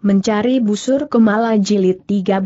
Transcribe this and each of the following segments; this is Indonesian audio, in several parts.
Mencari busur kemala jilid 13.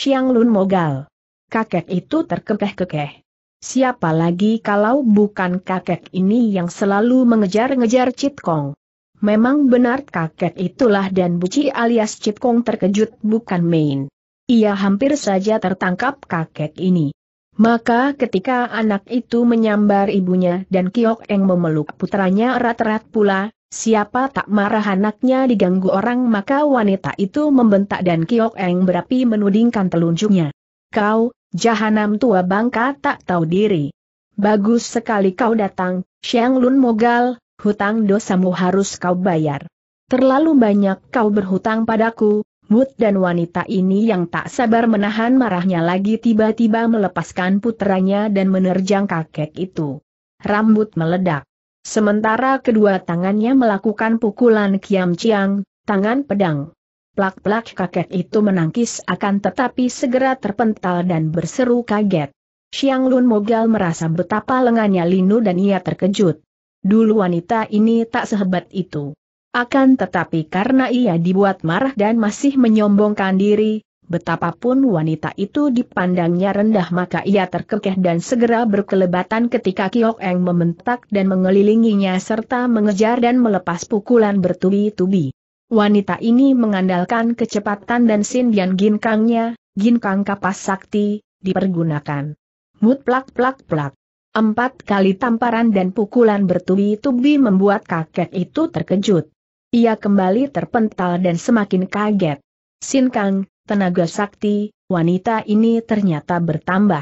Siang Lun Mogal. Kakek itu terkekeh-kekeh. Siapa lagi kalau bukan kakek ini yang selalu mengejar-ngejar Citkong? Memang benar kakek itulah dan Buci alias Citkong terkejut bukan main. Ia hampir saja tertangkap kakek ini. Maka ketika anak itu menyambar ibunya dan Kiok Eng memeluk putranya erat-erat pula, Siapa tak marah anaknya diganggu orang maka wanita itu membentak dan Kiok Eng berapi menudingkan telunjuknya. Kau, jahanam tua bangka tak tahu diri. Bagus sekali kau datang, Xiang Lun Mogal, hutang dosamu harus kau bayar. Terlalu banyak kau berhutang padaku, Mut dan wanita ini yang tak sabar menahan marahnya lagi tiba-tiba melepaskan putranya dan menerjang kakek itu. Rambut meledak. Sementara kedua tangannya melakukan pukulan kiam ciang, tangan pedang. Plak-plak kakek itu menangkis akan tetapi segera terpental dan berseru kaget. Xiang Lun Mogal merasa betapa lengannya linu dan ia terkejut. Dulu wanita ini tak sehebat itu. Akan tetapi karena ia dibuat marah dan masih menyombongkan diri, Betapapun wanita itu dipandangnya rendah maka ia terkekeh dan segera berkelebatan ketika Kiok Eng membentak dan mengelilinginya serta mengejar dan melepas pukulan bertubi-tubi. Wanita ini mengandalkan kecepatan dan sindian ginkangnya, ginkang kapas sakti, dipergunakan. Mut plak plak plak. Empat kali tamparan dan pukulan bertubi-tubi membuat kakek itu terkejut. Ia kembali terpental dan semakin kaget. Sin Kang, tenaga sakti, wanita ini ternyata bertambah.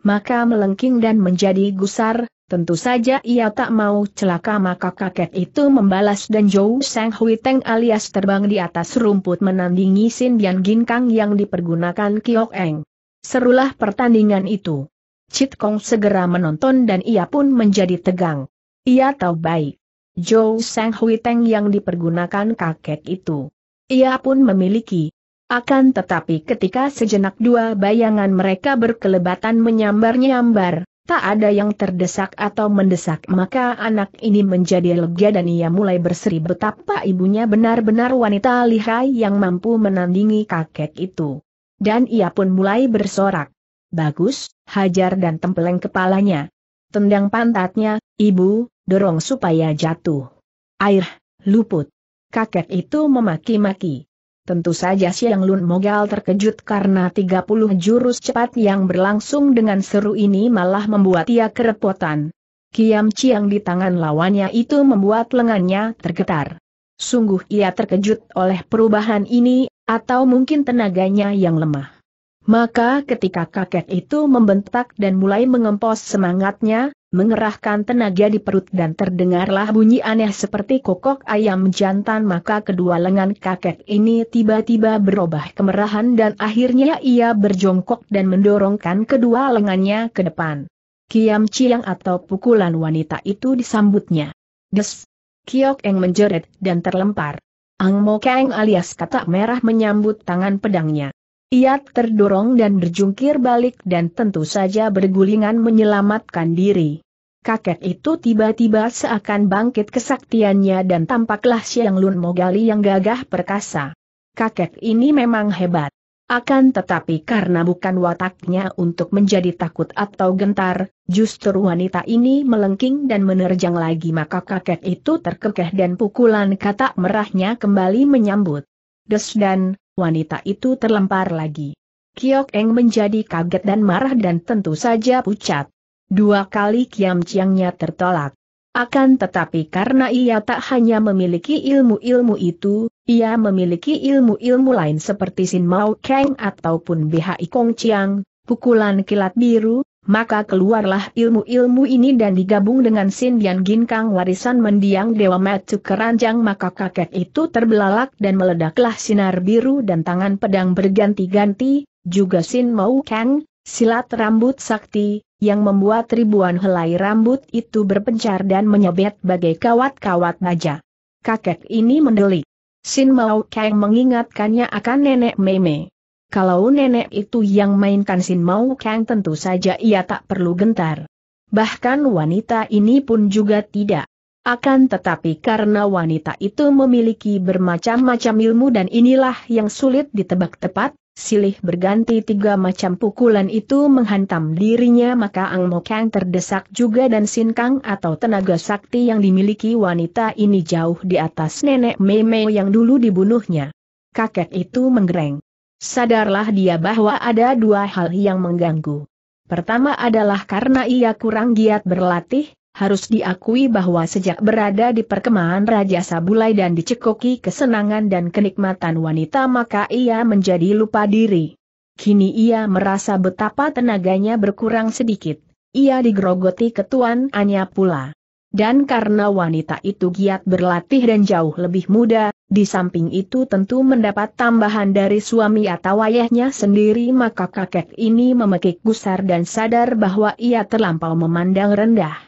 Maka melengking dan menjadi gusar, tentu saja ia tak mau celaka maka kakek itu membalas dan Zhou Sang Hui Teng alias terbang di atas rumput menandingi Sin Bian Ginkang yang dipergunakan Kiok Eng. Serulah pertandingan itu. Chit Kong segera menonton dan ia pun menjadi tegang. Ia tahu baik. Zhou Sang Hui Teng yang dipergunakan kakek itu. Ia pun memiliki akan tetapi ketika sejenak dua bayangan mereka berkelebatan menyambar-nyambar, tak ada yang terdesak atau mendesak maka anak ini menjadi lega dan ia mulai berseri betapa ibunya benar-benar wanita lihai yang mampu menandingi kakek itu. Dan ia pun mulai bersorak. Bagus, hajar dan tempeleng kepalanya. Tendang pantatnya, ibu, dorong supaya jatuh. Air, luput. Kakek itu memaki-maki. Tentu saja Siang Lun Mogal terkejut karena 30 jurus cepat yang berlangsung dengan seru ini malah membuat ia kerepotan. Kiam Ciang di tangan lawannya itu membuat lengannya tergetar. Sungguh ia terkejut oleh perubahan ini, atau mungkin tenaganya yang lemah. Maka ketika kakek itu membentak dan mulai mengempos semangatnya, mengerahkan tenaga di perut dan terdengarlah bunyi aneh seperti kokok ayam jantan maka kedua lengan kakek ini tiba-tiba berubah kemerahan dan akhirnya ia berjongkok dan mendorongkan kedua lengannya ke depan. Kiam Chiang atau pukulan wanita itu disambutnya. Des! Kiok Eng menjerit dan terlempar. Ang Mo Kang alias kata merah menyambut tangan pedangnya. Ia terdorong dan berjungkir balik dan tentu saja bergulingan menyelamatkan diri. Kakek itu tiba-tiba seakan bangkit kesaktiannya dan tampaklah Siang Lun Mogali yang gagah perkasa. Kakek ini memang hebat. Akan tetapi karena bukan wataknya untuk menjadi takut atau gentar, justru wanita ini melengking dan menerjang lagi maka kakek itu terkekeh dan pukulan katak merahnya kembali menyambut. Des dan, wanita itu terlempar lagi. Kiok Eng menjadi kaget dan marah dan tentu saja pucat. Dua kali Kiam Chiangnya tertolak. Akan tetapi karena ia tak hanya memiliki ilmu-ilmu itu, ia memiliki ilmu-ilmu lain seperti Sin Mao Kang ataupun Bihai Kong Chiang, pukulan kilat biru, maka keluarlah ilmu-ilmu ini dan digabung dengan Sin Dian Ginkang warisan mendiang Dewa Metu keranjang maka kakek itu terbelalak dan meledaklah sinar biru dan tangan pedang berganti-ganti, juga Sin Mau Kang, silat rambut sakti, yang membuat ribuan helai rambut itu berpencar dan menyebet bagai kawat-kawat naja. Kakek ini mendelik. Sin Mau Kang mengingatkannya akan nenek Meme. Kalau nenek itu yang mainkan Sin Mau Kang tentu saja ia tak perlu gentar. Bahkan wanita ini pun juga tidak. Akan tetapi karena wanita itu memiliki bermacam-macam ilmu dan inilah yang sulit ditebak tepat, silih berganti tiga macam pukulan itu menghantam dirinya maka Ang Mo Kang terdesak juga dan Sin Kang atau tenaga sakti yang dimiliki wanita ini jauh di atas nenek Meme yang dulu dibunuhnya. Kakek itu menggereng. Sadarlah dia bahwa ada dua hal yang mengganggu. Pertama adalah karena ia kurang giat berlatih, harus diakui bahwa sejak berada di perkemahan Raja Sabulai dan dicekoki kesenangan dan kenikmatan wanita maka ia menjadi lupa diri. Kini ia merasa betapa tenaganya berkurang sedikit, ia digerogoti ketuanannya pula. Dan karena wanita itu giat berlatih dan jauh lebih muda, di samping itu tentu mendapat tambahan dari suami atau ayahnya sendiri maka kakek ini memekik gusar dan sadar bahwa ia terlampau memandang rendah.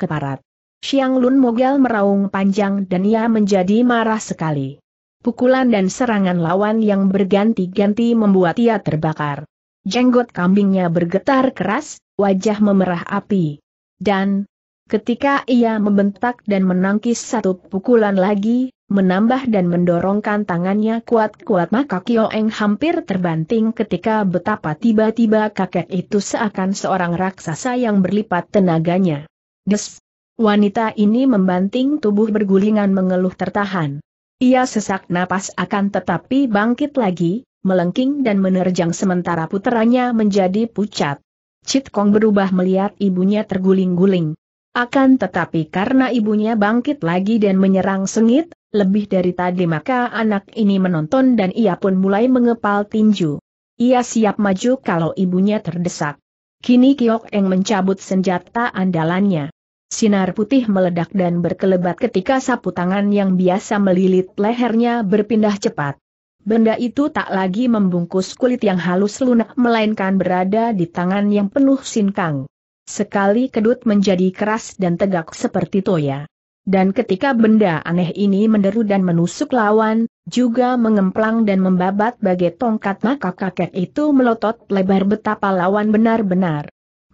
Keparat. Xiang Lun Mogel meraung panjang dan ia menjadi marah sekali. Pukulan dan serangan lawan yang berganti-ganti membuat ia terbakar. Jenggot kambingnya bergetar keras, wajah memerah api. Dan, Ketika ia membentak dan menangkis satu pukulan lagi, menambah dan mendorongkan tangannya kuat-kuat maka Kyoeng hampir terbanting ketika betapa tiba-tiba kakek itu seakan seorang raksasa yang berlipat tenaganya. Des! Wanita ini membanting tubuh bergulingan mengeluh tertahan. Ia sesak napas akan tetapi bangkit lagi, melengking dan menerjang sementara puteranya menjadi pucat. Chit Kong berubah melihat ibunya terguling-guling. Akan tetapi karena ibunya bangkit lagi dan menyerang sengit, lebih dari tadi maka anak ini menonton dan ia pun mulai mengepal tinju. Ia siap maju kalau ibunya terdesak. Kini Kiok Eng mencabut senjata andalannya. Sinar putih meledak dan berkelebat ketika sapu tangan yang biasa melilit lehernya berpindah cepat. Benda itu tak lagi membungkus kulit yang halus lunak melainkan berada di tangan yang penuh sinkang. Sekali kedut menjadi keras dan tegak seperti toya. Dan ketika benda aneh ini menderu dan menusuk lawan, juga mengemplang dan membabat bagai tongkat maka kakek itu melotot lebar betapa lawan benar-benar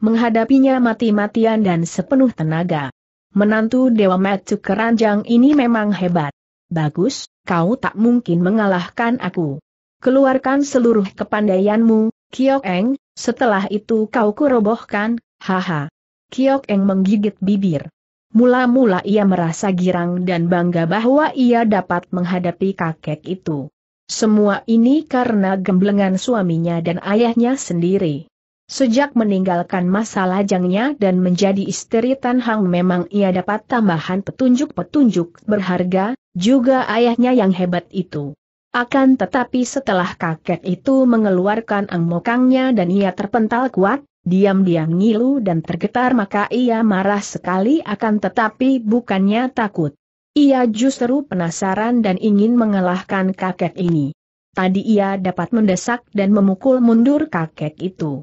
menghadapinya mati-matian dan sepenuh tenaga. Menantu Dewa Matsu Keranjang ini memang hebat. Bagus, kau tak mungkin mengalahkan aku. Keluarkan seluruh kepandaianmu, Kyo Eng, setelah itu kau kurobohkan, Haha. Kiok Eng menggigit bibir. Mula-mula ia merasa girang dan bangga bahwa ia dapat menghadapi kakek itu. Semua ini karena gemblengan suaminya dan ayahnya sendiri. Sejak meninggalkan masa lajangnya dan menjadi istri Tan Hang memang ia dapat tambahan petunjuk-petunjuk berharga, juga ayahnya yang hebat itu. Akan tetapi setelah kakek itu mengeluarkan angmokangnya dan ia terpental kuat, diam-diam ngilu dan tergetar maka ia marah sekali akan tetapi bukannya takut. Ia justru penasaran dan ingin mengalahkan kakek ini. Tadi ia dapat mendesak dan memukul mundur kakek itu.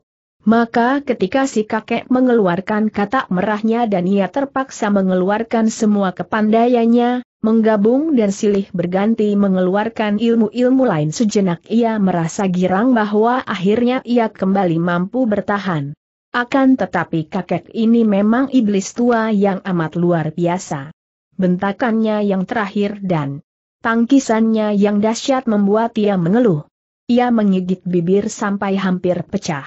Maka ketika si kakek mengeluarkan kata merahnya dan ia terpaksa mengeluarkan semua kepandaiannya, Menggabung dan silih berganti mengeluarkan ilmu-ilmu lain sejenak ia merasa girang bahwa akhirnya ia kembali mampu bertahan. Akan tetapi kakek ini memang iblis tua yang amat luar biasa. Bentakannya yang terakhir dan tangkisannya yang dahsyat membuat ia mengeluh. Ia menggigit bibir sampai hampir pecah.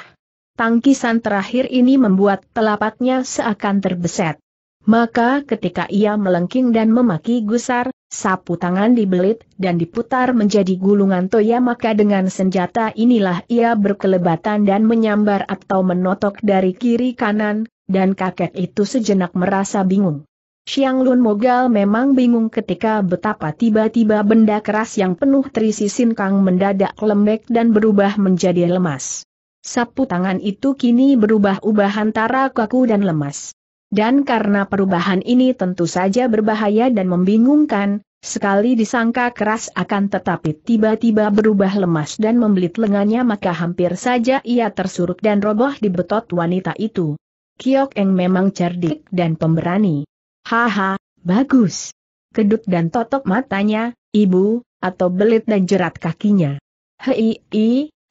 Tangkisan terakhir ini membuat telapaknya seakan terbeset. Maka ketika ia melengking dan memaki gusar, sapu tangan dibelit dan diputar menjadi gulungan toya maka dengan senjata inilah ia berkelebatan dan menyambar atau menotok dari kiri kanan, dan kakek itu sejenak merasa bingung. Xiang Lun Mogal memang bingung ketika betapa tiba-tiba benda keras yang penuh terisi sinkang mendadak lembek dan berubah menjadi lemas. Sapu tangan itu kini berubah-ubah antara kaku dan lemas. Dan karena perubahan ini tentu saja berbahaya dan membingungkan, sekali disangka keras akan tetapi tiba-tiba berubah lemas dan membelit lengannya maka hampir saja ia tersurut dan roboh di betot wanita itu. Kiok Eng memang cerdik dan pemberani. Haha, bagus. Kedut dan totok matanya, ibu, atau belit dan jerat kakinya. Hei,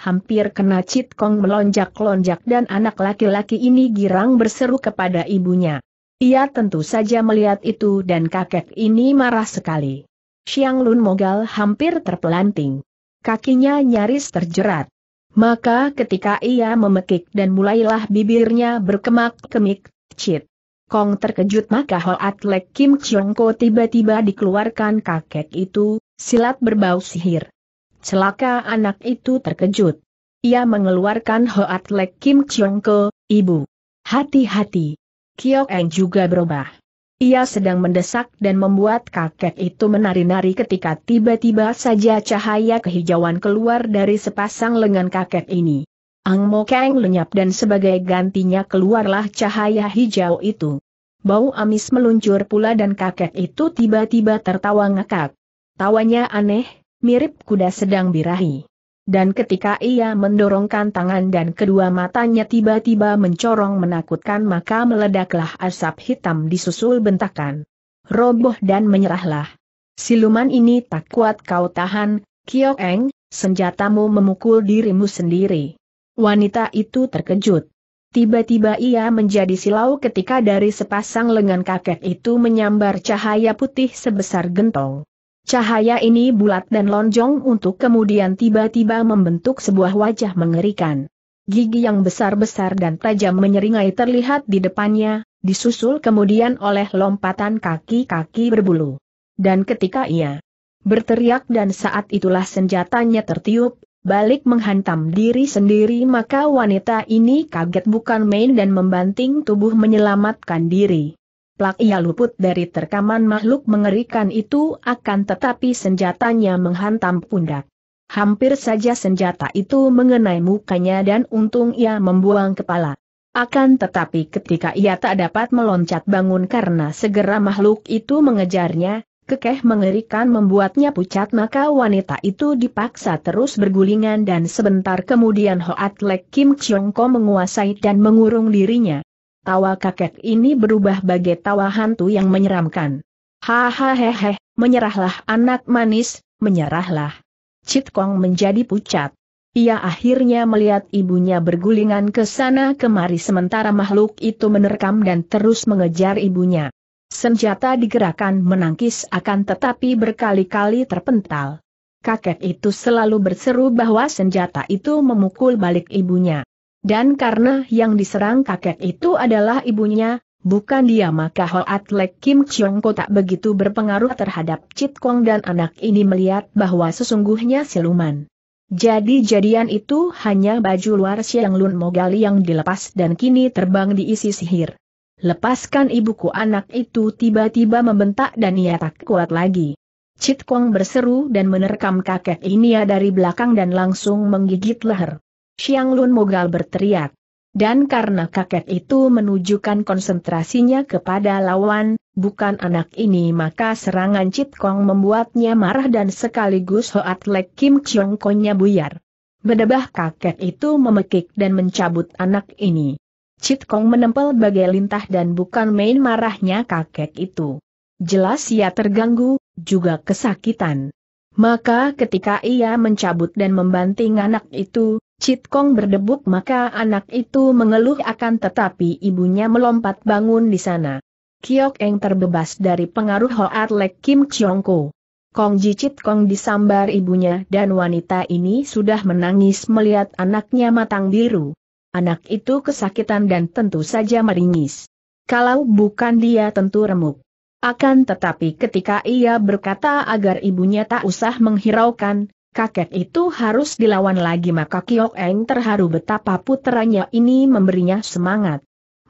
hampir kena Cit Kong melonjak-lonjak dan anak laki-laki ini girang berseru kepada ibunya. Ia tentu saja melihat itu dan kakek ini marah sekali. Xiang Lun Mogal hampir terpelanting. Kakinya nyaris terjerat. Maka ketika ia memekik dan mulailah bibirnya berkemak-kemik, Cit Kong terkejut maka Ho Atlek Kim Chiong Ko tiba-tiba dikeluarkan kakek itu, silat berbau sihir. Celaka anak itu terkejut. Ia mengeluarkan Hoat Lek Kim Chiong Ko, ibu. Hati-hati. Kyo Eng juga berubah. Ia sedang mendesak dan membuat kakek itu menari-nari ketika tiba-tiba saja cahaya kehijauan keluar dari sepasang lengan kakek ini. Ang Mo Kang lenyap dan sebagai gantinya keluarlah cahaya hijau itu. Bau amis meluncur pula dan kakek itu tiba-tiba tertawa ngakak. Tawanya aneh, mirip kuda sedang birahi. Dan ketika ia mendorongkan tangan dan kedua matanya tiba-tiba mencorong menakutkan maka meledaklah asap hitam disusul bentakan. Roboh dan menyerahlah. Siluman ini tak kuat kau tahan, Kyokeng, Eng, senjatamu memukul dirimu sendiri. Wanita itu terkejut. Tiba-tiba ia menjadi silau ketika dari sepasang lengan kakek itu menyambar cahaya putih sebesar gentong. Cahaya ini bulat dan lonjong untuk kemudian tiba-tiba membentuk sebuah wajah mengerikan. Gigi yang besar-besar dan tajam menyeringai terlihat di depannya, disusul kemudian oleh lompatan kaki-kaki berbulu. Dan ketika ia berteriak dan saat itulah senjatanya tertiup, balik menghantam diri sendiri maka wanita ini kaget bukan main dan membanting tubuh menyelamatkan diri plak ia luput dari terkaman makhluk mengerikan itu akan tetapi senjatanya menghantam pundak. Hampir saja senjata itu mengenai mukanya dan untung ia membuang kepala. Akan tetapi ketika ia tak dapat meloncat bangun karena segera makhluk itu mengejarnya, kekeh mengerikan membuatnya pucat maka wanita itu dipaksa terus bergulingan dan sebentar kemudian Hoat Lek Kim Chiong Ko menguasai dan mengurung dirinya. Tawa kakek ini berubah bagai tawa hantu yang menyeramkan. Hahaha, menyerahlah anak manis, menyerahlah. Cit Kong menjadi pucat. Ia akhirnya melihat ibunya bergulingan ke sana kemari sementara makhluk itu menerkam dan terus mengejar ibunya. Senjata digerakkan menangkis akan tetapi berkali-kali terpental. Kakek itu selalu berseru bahwa senjata itu memukul balik ibunya. Dan karena yang diserang kakek itu adalah ibunya, bukan dia maka Hoat Lek Kim Chiong Ko tak begitu berpengaruh terhadap Chit Kong dan anak ini melihat bahwa sesungguhnya siluman. Jadi jadian itu hanya baju luar Siang Lun Mogali yang dilepas dan kini terbang diisi sihir. Lepaskan ibuku anak itu tiba-tiba membentak dan ia tak kuat lagi. Chit Kong berseru dan menerkam kakek ini dari belakang dan langsung menggigit leher. Xiang Lun Mogal berteriak. Dan karena kakek itu menunjukkan konsentrasinya kepada lawan, bukan anak ini maka serangan Chit Kong membuatnya marah dan sekaligus Hoat Lek Kim Chiong Kongnya buyar. Bedebah kakek itu memekik dan mencabut anak ini. Chit Kong menempel bagai lintah dan bukan main marahnya kakek itu. Jelas ia terganggu, juga kesakitan. Maka ketika ia mencabut dan membanting anak itu, Cit Kong berdebuk maka anak itu mengeluh akan tetapi ibunya melompat bangun di sana. Kiok Eng terbebas dari pengaruh Hoat Lek Kim Chiong Ko. Kong Ji Cit Kong disambar ibunya dan wanita ini sudah menangis melihat anaknya matang biru. Anak itu kesakitan dan tentu saja meringis. Kalau bukan dia tentu remuk. Akan tetapi ketika ia berkata agar ibunya tak usah menghiraukan, kakek itu harus dilawan lagi maka Kiok Eng terharu betapa putranya ini memberinya semangat.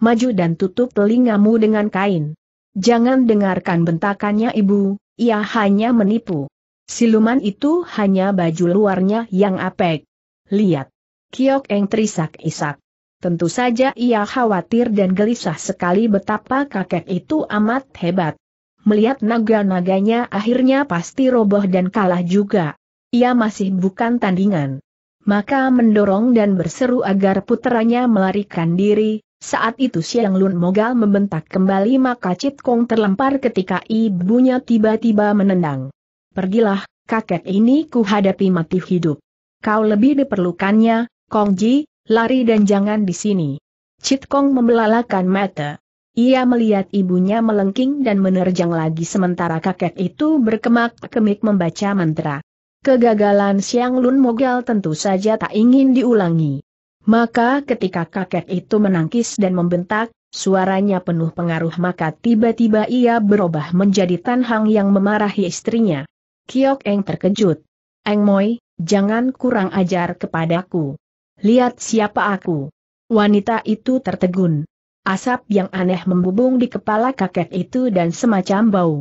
Maju dan tutup telingamu dengan kain. Jangan dengarkan bentakannya ibu, ia hanya menipu. Siluman itu hanya baju luarnya yang apek. Lihat. Kiok Eng terisak-isak. Tentu saja ia khawatir dan gelisah sekali betapa kakek itu amat hebat. Melihat naga-naganya akhirnya pasti roboh dan kalah juga. Ia masih bukan tandingan. Maka mendorong dan berseru agar putranya melarikan diri, saat itu Siang Lun Mogal membentak kembali maka Cit Kong terlempar ketika ibunya tiba-tiba menendang. Pergilah, kakek ini kuhadapi mati hidup. Kau lebih diperlukannya, Kong Ji, lari dan jangan di sini. Cit Kong membelalakan mata. Ia melihat ibunya melengking dan menerjang lagi sementara kakek itu berkemak-kemik membaca mantra. Kegagalan Siang Lun Mogal tentu saja tak ingin diulangi. Maka ketika kakek itu menangkis dan membentak, suaranya penuh pengaruh maka tiba-tiba ia berubah menjadi Tan Hang yang memarahi istrinya. Kiok Eng terkejut. Eng Moi, jangan kurang ajar kepadaku. Lihat siapa aku. Wanita itu tertegun. Asap yang aneh membubung di kepala kakek itu dan semacam bau.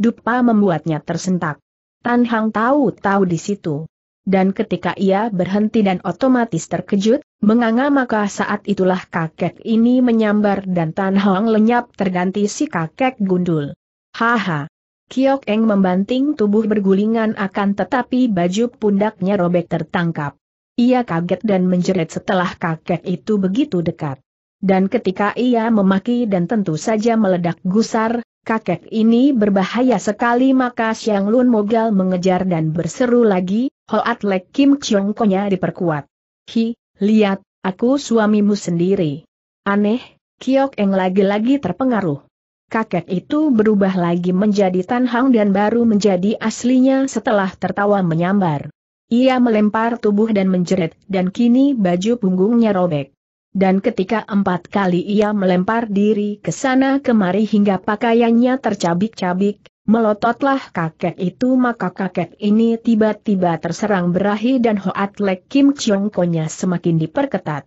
Dupa membuatnya tersentak. Tan Hang tahu-tahu di situ. Dan ketika ia berhenti dan otomatis terkejut, menganga maka saat itulah kakek ini menyambar dan Tan Hang lenyap terganti si kakek gundul. Haha. Kiok Eng membanting tubuh bergulingan akan tetapi baju pundaknya robek tertangkap. Ia kaget dan menjerit setelah kakek itu begitu dekat. Dan ketika ia memaki dan tentu saja meledak gusar, kakek ini berbahaya sekali maka Siang Lun Mogal mengejar dan berseru lagi, Hoat Lek Kim Chiong Konya diperkuat. Hi, lihat, aku suamimu sendiri. Aneh, Kiok Eng lagi-lagi terpengaruh. Kakek itu berubah lagi menjadi Tan Hang dan baru menjadi aslinya setelah tertawa menyambar. Ia melempar tubuh dan menjerit dan kini baju punggungnya robek dan ketika empat kali ia melempar diri ke sana kemari hingga pakaiannya tercabik-cabik, melototlah kakek itu maka kakek ini tiba-tiba terserang berahi dan Hoat Lek Kim Chiong Konya semakin diperketat.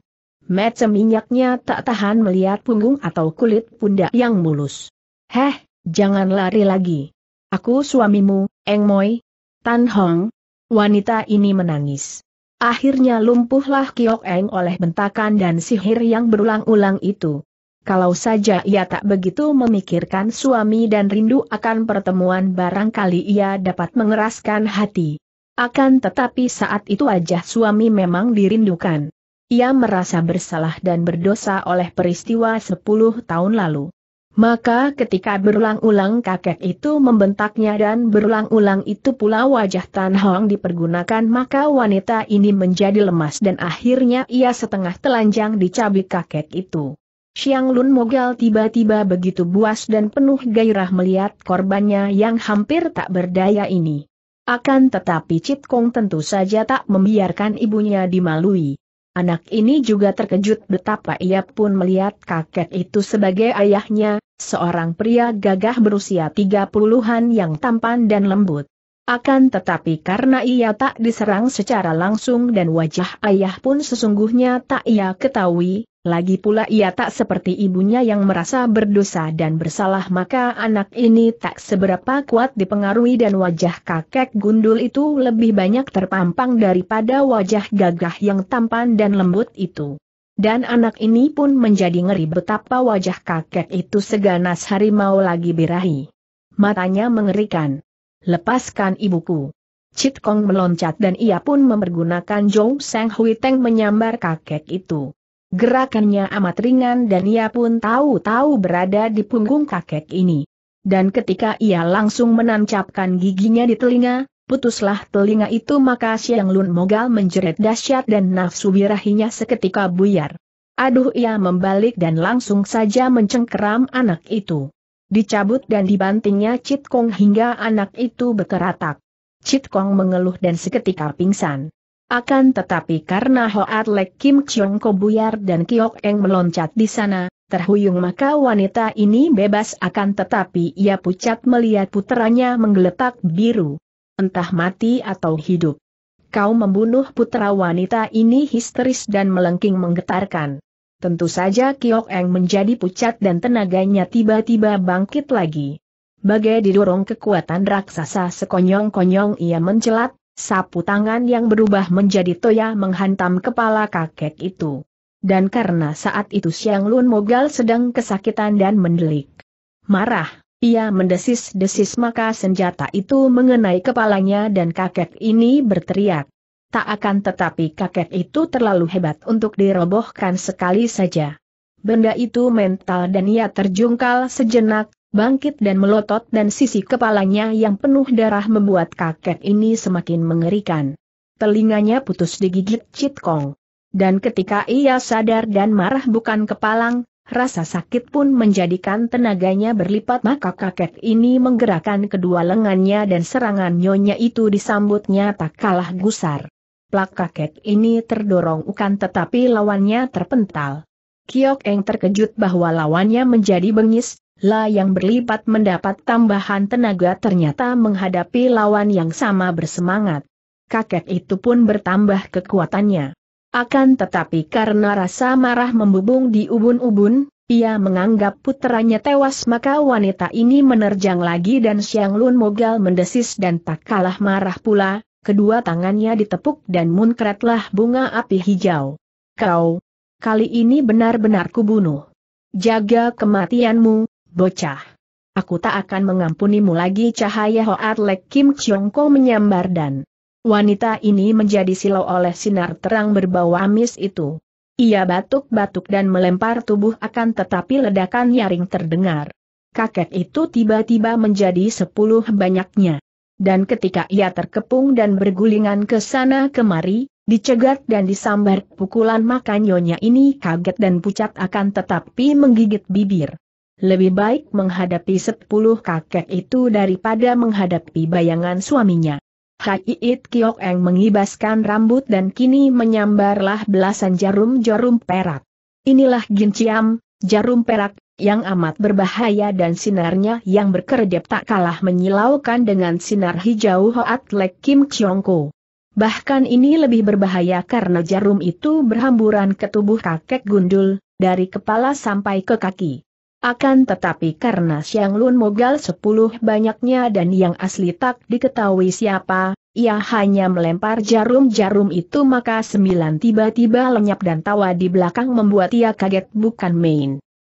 Mata minyaknya tak tahan melihat punggung atau kulit pundak yang mulus. Heh, jangan lari lagi. Aku suamimu, Eng Moi. Tan Hong. Wanita ini menangis. Akhirnya lumpuhlah Kiok Eng oleh bentakan dan sihir yang berulang-ulang itu. Kalau saja ia tak begitu memikirkan suami dan rindu akan pertemuan barangkali ia dapat mengeraskan hati. Akan tetapi saat itu wajah suami memang dirindukan. Ia merasa bersalah dan berdosa oleh peristiwa 10 tahun lalu. Maka ketika berulang-ulang kakek itu membentaknya dan berulang-ulang itu pula wajah Tan Hong dipergunakan maka wanita ini menjadi lemas dan akhirnya ia setengah telanjang dicabik kakek itu. Xiang Lun Mogal tiba-tiba begitu buas dan penuh gairah melihat korbannya yang hampir tak berdaya ini. Akan tetapi Cit Kong tentu saja tak membiarkan ibunya dimalui. Anak ini juga terkejut betapa ia pun melihat kakek itu sebagai ayahnya, seorang pria gagah berusia 30-an yang tampan dan lembut. Akan tetapi karena ia tak diserang secara langsung dan wajah ayah pun sesungguhnya tak ia ketahui, lagi pula ia tak seperti ibunya yang merasa berdosa dan bersalah maka anak ini tak seberapa kuat dipengaruhi dan wajah kakek gundul itu lebih banyak terpampang daripada wajah gagah yang tampan dan lembut itu. Dan anak ini pun menjadi ngeri betapa wajah kakek itu seganas harimau lagi birahi. Matanya mengerikan. Lepaskan ibuku. Chit Kong meloncat dan ia pun mempergunakan Jong Seng Hui Teng menyambar kakek itu. Gerakannya amat ringan dan ia pun tahu-tahu berada di punggung kakek ini. Dan ketika ia langsung menancapkan giginya di telinga, putuslah telinga itu maka Siang Lun Mogal menjerit dahsyat dan nafsu birahinya seketika buyar. Aduh ia membalik dan langsung saja mencengkeram anak itu. Dicabut dan dibantingnya Cit Kong hingga anak itu berkeratak. Cit Kong mengeluh dan seketika pingsan. Akan tetapi karena Hoat Lek Kim Chiong Ko buyar dan Kiok Eng meloncat di sana, terhuyung maka wanita ini bebas akan tetapi ia pucat melihat puteranya menggeletak biru entah mati atau hidup. Kau membunuh putra wanita ini histeris dan melengking menggetarkan. Tentu saja Kiok Eng menjadi pucat dan tenaganya tiba-tiba bangkit lagi. Bagai didorong kekuatan raksasa sekonyong-konyong ia mencelat, sapu tangan yang berubah menjadi toya menghantam kepala kakek itu. Dan karena saat itu Siang Lun Mogal sedang kesakitan dan mendelik. Marah, ia mendesis-desis maka senjata itu mengenai kepalanya dan kakek ini berteriak. Tak akan tetapi kakek itu terlalu hebat untuk dirobohkan sekali saja. Benda itu mental dan ia terjungkal sejenak, bangkit dan melotot dan sisi kepalanya yang penuh darah membuat kakek ini semakin mengerikan. Telinganya putus digigit Citkong. Dan ketika ia sadar dan marah bukan kepalang, Rasa sakit pun menjadikan tenaganya berlipat maka kakek ini menggerakkan kedua lengannya dan serangan nyonya itu disambutnya tak kalah gusar. Plak kakek ini terdorong ukan tetapi lawannya terpental. Kiok Eng terkejut bahwa lawannya menjadi bengis, La yang berlipat mendapat tambahan tenaga ternyata menghadapi lawan yang sama bersemangat. Kakek itu pun bertambah kekuatannya. Akan tetapi karena rasa marah membubung di ubun-ubun, ia menganggap putranya tewas maka wanita ini menerjang lagi dan Siang Lun Mogal mendesis dan tak kalah marah pula, kedua tangannya ditepuk dan munkretlah bunga api hijau. Kau, kali ini benar-benar kubunuh. Jaga kematianmu, bocah. Aku tak akan mengampunimu lagi cahaya Hoat Lek Kim Chiong Ko menyambar dan wanita ini menjadi silau oleh sinar terang berbau amis itu. Ia batuk-batuk dan melempar tubuh akan tetapi ledakan nyaring terdengar. Kakek itu tiba-tiba menjadi sepuluh banyaknya. Dan ketika ia terkepung dan bergulingan ke sana kemari, dicegat dan disambar pukulan maka nyonya ini kaget dan pucat akan tetapi menggigit bibir. Lebih baik menghadapi sepuluh kakek itu daripada menghadapi bayangan suaminya. Haiit Kiok Eng mengibaskan rambut dan kini menyambarlah belasan jarum-jarum perak. Inilah Ginciam, jarum perak, yang amat berbahaya dan sinarnya yang berkedip tak kalah menyilaukan dengan sinar hijau Hoat Lek Kim Ko. Bahkan ini lebih berbahaya karena jarum itu berhamburan ke tubuh kakek gundul, dari kepala sampai ke kaki. Akan tetapi karena Siang Lun mogal sepuluh banyaknya dan yang asli tak diketahui siapa, ia hanya melempar jarum-jarum itu maka sembilan tiba-tiba lenyap dan tawa di belakang membuat ia kaget bukan main.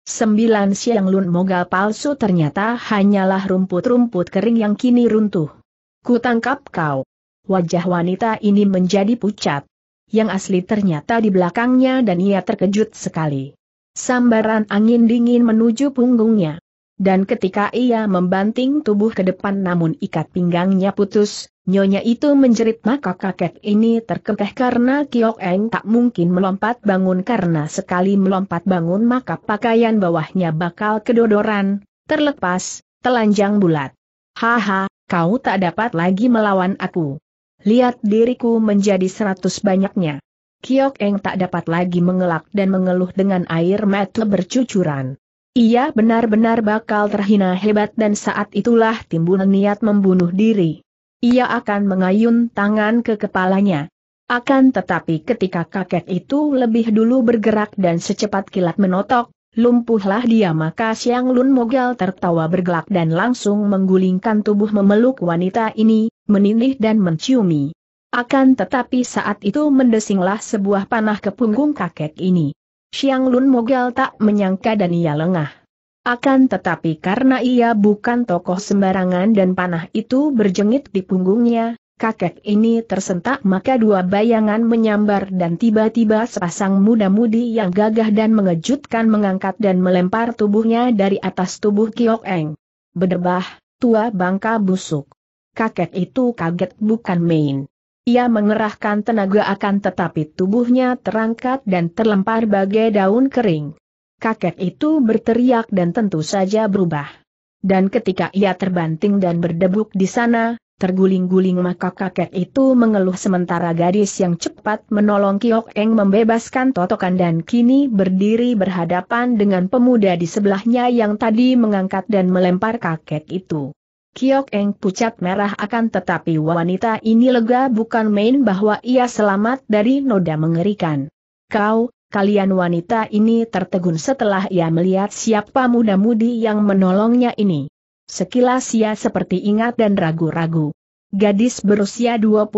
Sembilan Siang Lun mogal palsu ternyata hanyalah rumput-rumput kering yang kini runtuh. Kutangkap kau. Wajah wanita ini menjadi pucat. Yang asli ternyata di belakangnya dan ia terkejut sekali. Sambaran angin dingin menuju punggungnya. Dan ketika ia membanting tubuh ke depan namun ikat pinggangnya putus, nyonya itu menjerit maka kakek ini terkekeh karena Kiok Eng tak mungkin melompat bangun karena sekali melompat bangun maka pakaian bawahnya bakal kedodoran, terlepas, telanjang bulat. Haha, kau tak dapat lagi melawan aku. Lihat diriku menjadi seratus banyaknya. Kiok Eng tak dapat lagi mengelak dan mengeluh dengan air mata bercucuran. Ia benar-benar bakal terhina hebat dan saat itulah timbul niat membunuh diri. Ia akan mengayun tangan ke kepalanya. Akan tetapi ketika kakek itu lebih dulu bergerak dan secepat kilat menotok, lumpuhlah dia maka Siang Lun Mogal tertawa bergelak dan langsung menggulingkan tubuh memeluk wanita ini, menindih dan menciumi. Akan tetapi saat itu mendesinglah sebuah panah ke punggung kakek ini. Xiang Lun Mogal tak menyangka dan ia lengah. Akan tetapi karena ia bukan tokoh sembarangan dan panah itu berjengit di punggungnya, kakek ini tersentak maka dua bayangan menyambar dan tiba-tiba sepasang muda-mudi yang gagah dan mengejutkan mengangkat dan melempar tubuhnya dari atas tubuh Kiok Eng. Bedebah, tua bangka busuk. Kakek itu kaget bukan main. Ia mengerahkan tenaga akan tetapi tubuhnya terangkat dan terlempar bagai daun kering. Kakek itu berteriak dan tentu saja berubah. Dan ketika ia terbanting dan berdebuk di sana, terguling-guling maka kakek itu mengeluh sementara gadis yang cepat menolong Kiok Eng membebaskan totokan dan kini berdiri berhadapan dengan pemuda di sebelahnya yang tadi mengangkat dan melempar kakek itu. Kiok Eng pucat merah akan tetapi wanita ini lega bukan main bahwa ia selamat dari noda mengerikan. Kau, kalian wanita ini tertegun setelah ia melihat siapa muda-mudi yang menolongnya ini. Sekilas ia seperti ingat dan ragu-ragu. Gadis berusia 25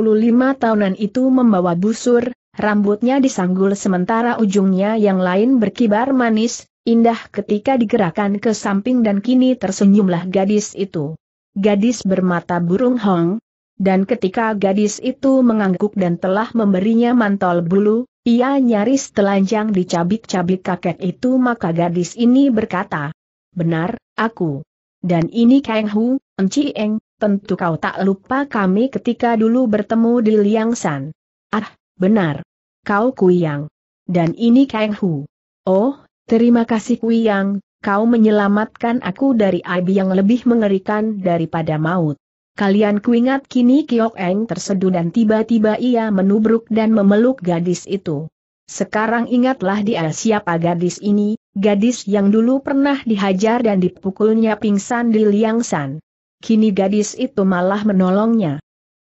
tahunan itu membawa busur, rambutnya disanggul sementara ujungnya yang lain berkibar manis, indah ketika digerakkan ke samping dan kini tersenyumlah gadis itu gadis bermata burung Hong, dan ketika gadis itu mengangguk dan telah memberinya mantol bulu, ia nyaris telanjang dicabik-cabik kakek itu maka gadis ini berkata, Benar, aku. Dan ini Kang Hu, Enci Eng, tentu kau tak lupa kami ketika dulu bertemu di Liang San. Ah, benar. Kau Kuyang. Dan ini Kang Hu. Oh, terima kasih Kuyang, kau menyelamatkan aku dari abi yang lebih mengerikan daripada maut. Kalian kuingat kini Kiok Eng terseduh dan tiba-tiba ia menubruk dan memeluk gadis itu. Sekarang ingatlah dia siapa gadis ini, gadis yang dulu pernah dihajar dan dipukulnya pingsan di Liangsan. Kini gadis itu malah menolongnya.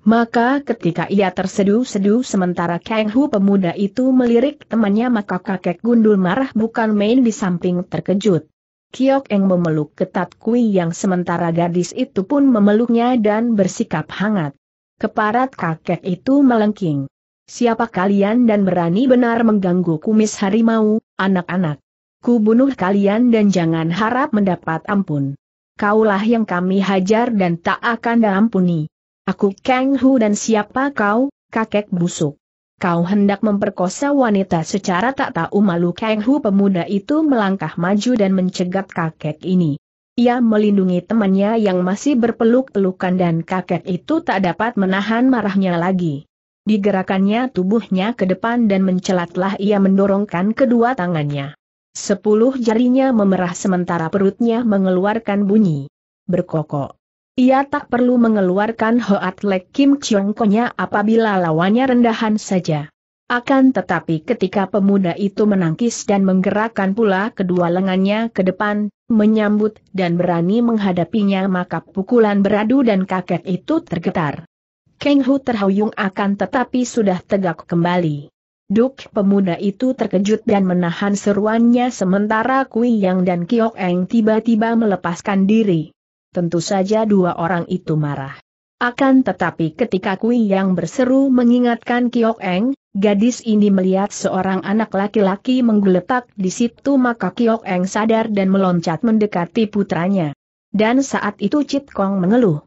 Maka ketika ia terseduh-seduh sementara Kang Hu pemuda itu melirik temannya maka kakek gundul marah bukan main di samping terkejut. Kiok Eng memeluk ketat Kui yang sementara gadis itu pun memeluknya dan bersikap hangat. Keparat kakek itu melengking. Siapa kalian dan berani benar mengganggu kumis harimau, anak-anak? Ku bunuh kalian dan jangan harap mendapat ampun. Kaulah yang kami hajar dan tak akan diampuni. Aku Kang Hu dan siapa kau, kakek busuk? Kau hendak memperkosa wanita secara tak tahu malu Kang Hu pemuda itu melangkah maju dan mencegat kakek ini. Ia melindungi temannya yang masih berpeluk-pelukan dan kakek itu tak dapat menahan marahnya lagi. Digerakannya tubuhnya ke depan dan mencelatlah ia mendorongkan kedua tangannya. Sepuluh jarinya memerah sementara perutnya mengeluarkan bunyi. Berkokok. Ia tak perlu mengeluarkan Hoat Lek Kim Konya apabila lawannya rendahan saja. Akan tetapi ketika pemuda itu menangkis dan menggerakkan pula kedua lengannya ke depan, menyambut dan berani menghadapinya maka pukulan beradu dan kakek itu tergetar. Keng Hu terhuyung akan tetapi sudah tegak kembali. Duk pemuda itu terkejut dan menahan seruannya sementara Kui Yang dan Kiok Eng tiba-tiba melepaskan diri tentu saja dua orang itu marah. Akan tetapi ketika Kui yang berseru mengingatkan Kiok Eng, gadis ini melihat seorang anak laki-laki menggeletak di situ maka Kiok Eng sadar dan meloncat mendekati putranya. Dan saat itu Cit Kong mengeluh.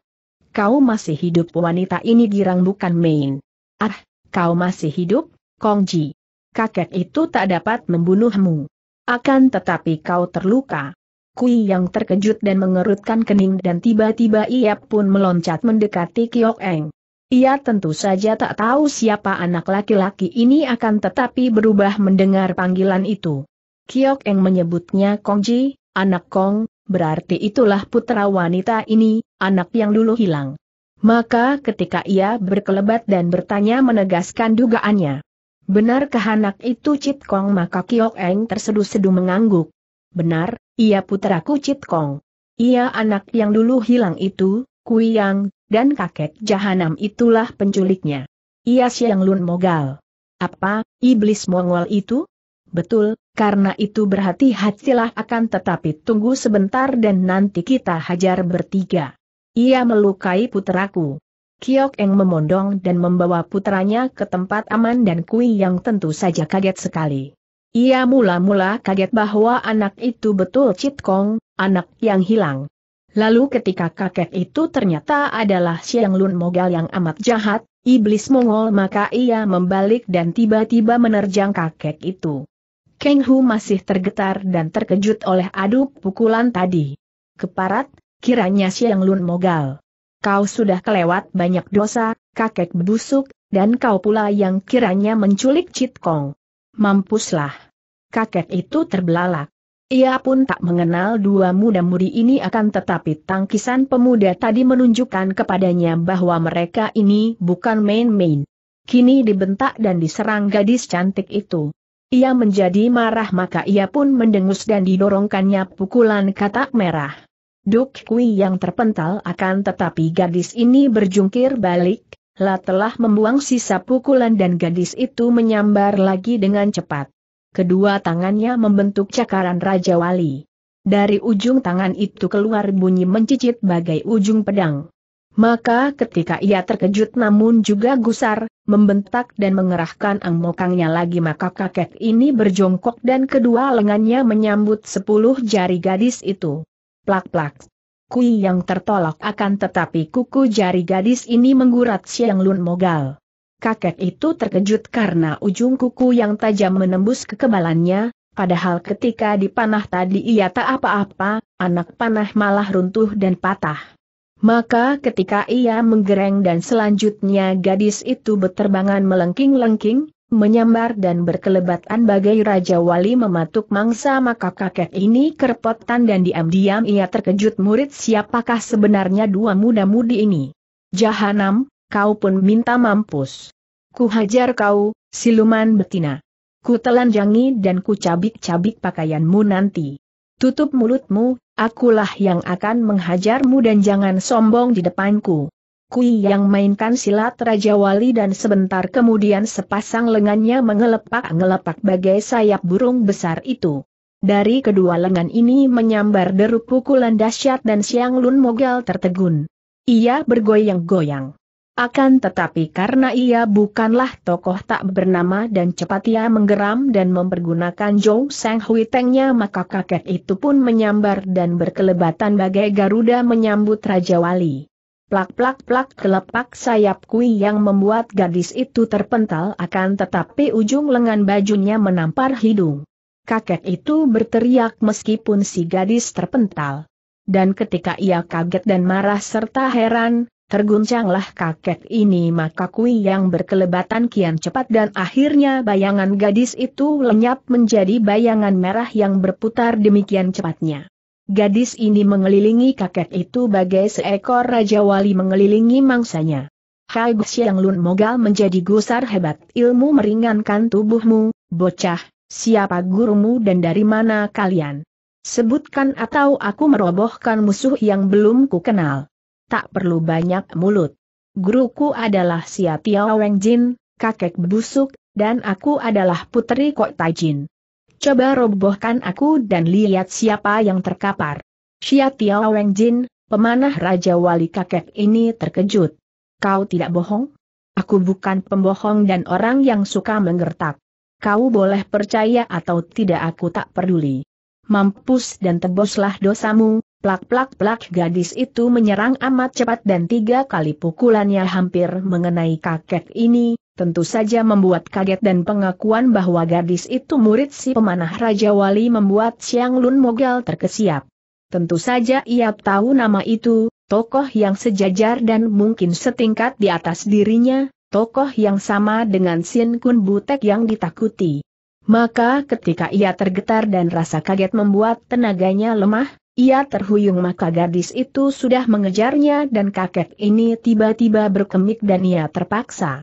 Kau masih hidup wanita ini girang bukan main. Ah, kau masih hidup, Kong Ji. Kakek itu tak dapat membunuhmu. Akan tetapi kau terluka. Kui yang terkejut dan mengerutkan kening dan tiba-tiba ia pun meloncat mendekati Kiok Eng. Ia tentu saja tak tahu siapa anak laki-laki ini akan tetapi berubah mendengar panggilan itu. Kiok Eng menyebutnya Kongji, anak Kong, berarti itulah putra wanita ini, anak yang dulu hilang. Maka ketika ia berkelebat dan bertanya menegaskan dugaannya. Benarkah anak itu Cit Kong maka Kiok Eng terseduh-seduh mengangguk. Benar, ia puteraku Cit Kong. Ia anak yang dulu hilang itu, Kuyang, dan kakek Jahanam itulah penculiknya. Ia Siang Lun Mogal. Apa, iblis Mongol itu? Betul, karena itu berhati-hatilah akan tetapi tunggu sebentar dan nanti kita hajar bertiga. Ia melukai puteraku. Kiok Eng memondong dan membawa putranya ke tempat aman dan Kui yang tentu saja kaget sekali. Ia mula-mula kaget bahwa anak itu betul Cit Kong, anak yang hilang. Lalu ketika kakek itu ternyata adalah Siang Lun Mogal yang amat jahat, iblis Mongol maka ia membalik dan tiba-tiba menerjang kakek itu. Keng Hu masih tergetar dan terkejut oleh adu pukulan tadi. Keparat, kiranya Siang Lun Mogal. Kau sudah kelewat banyak dosa, kakek busuk, dan kau pula yang kiranya menculik Cit Kong. Mampuslah. Kakek itu terbelalak. Ia pun tak mengenal dua muda-mudi ini akan tetapi tangkisan pemuda tadi menunjukkan kepadanya bahwa mereka ini bukan main-main. Kini dibentak dan diserang gadis cantik itu. Ia menjadi marah maka ia pun mendengus dan didorongkannya pukulan katak merah. Duk Kui yang terpental akan tetapi gadis ini berjungkir balik, La telah membuang sisa pukulan dan gadis itu menyambar lagi dengan cepat. Kedua tangannya membentuk cakaran Raja Wali. Dari ujung tangan itu keluar bunyi mencicit bagai ujung pedang. Maka ketika ia terkejut namun juga gusar, membentak dan mengerahkan angmokangnya lagi maka kakek ini berjongkok dan kedua lengannya menyambut sepuluh jari gadis itu. Plak-plak. Kui yang tertolak akan tetapi kuku jari gadis ini menggurat Siang Lun Mogal. Kakek itu terkejut karena ujung kuku yang tajam menembus kekebalannya, padahal ketika dipanah tadi ia tak apa-apa, anak panah malah runtuh dan patah. Maka ketika ia menggereng dan selanjutnya gadis itu beterbangan melengking-lengking, menyambar dan berkelebatan bagai Raja Wali mematuk mangsa maka kakek ini kerepotan dan diam-diam ia terkejut murid siapakah sebenarnya dua muda-mudi ini. Jahanam, kau pun minta mampus. Ku hajar kau, siluman betina. Ku telanjangi dan ku cabik-cabik pakaianmu nanti. Tutup mulutmu, akulah yang akan menghajarmu dan jangan sombong di depanku. Kui yang mainkan silat Raja Wali dan sebentar kemudian sepasang lengannya mengelepak-ngelepak bagai sayap burung besar itu. Dari kedua lengan ini menyambar deru pukulan dahsyat dan Siang Lun Mogal tertegun. Ia bergoyang-goyang. Akan tetapi karena ia bukanlah tokoh tak bernama dan cepat ia menggeram dan mempergunakan Zhou Sang Hui Tengnya maka kakek itu pun menyambar dan berkelebatan bagai Garuda menyambut Raja Wali. Plak-plak-plak kelepak sayap kui yang membuat gadis itu terpental akan tetapi ujung lengan bajunya menampar hidung. Kakek itu berteriak meskipun si gadis terpental. Dan ketika ia kaget dan marah serta heran, terguncanglah kakek ini maka kui yang berkelebatan kian cepat dan akhirnya bayangan gadis itu lenyap menjadi bayangan merah yang berputar demikian cepatnya. Gadis ini mengelilingi kakek itu bagai seekor raja wali mengelilingi mangsanya. Hai Xiang Lun Mogal menjadi gusar hebat ilmu meringankan tubuhmu, bocah, siapa gurumu dan dari mana kalian? Sebutkan atau aku merobohkan musuh yang belum ku kenal. Tak perlu banyak mulut. Guruku adalah Siatia Piao Weng kakek busuk, dan aku adalah putri Kok Tai Jin. Coba robohkan aku dan lihat siapa yang terkapar. Xia Tiao Weng Jin, pemanah Raja Wali kakek ini terkejut. Kau tidak bohong? Aku bukan pembohong dan orang yang suka menggertak. Kau boleh percaya atau tidak aku tak peduli. Mampus dan teboslah dosamu, plak-plak-plak gadis itu menyerang amat cepat dan tiga kali pukulannya hampir mengenai kakek ini, tentu saja membuat kaget dan pengakuan bahwa gadis itu murid si pemanah Raja Wali membuat Siang Lun Mogal terkesiap. Tentu saja ia tahu nama itu, tokoh yang sejajar dan mungkin setingkat di atas dirinya, tokoh yang sama dengan Sin Kun Butek yang ditakuti. Maka ketika ia tergetar dan rasa kaget membuat tenaganya lemah, ia terhuyung maka gadis itu sudah mengejarnya dan kakek ini tiba-tiba berkemik dan ia terpaksa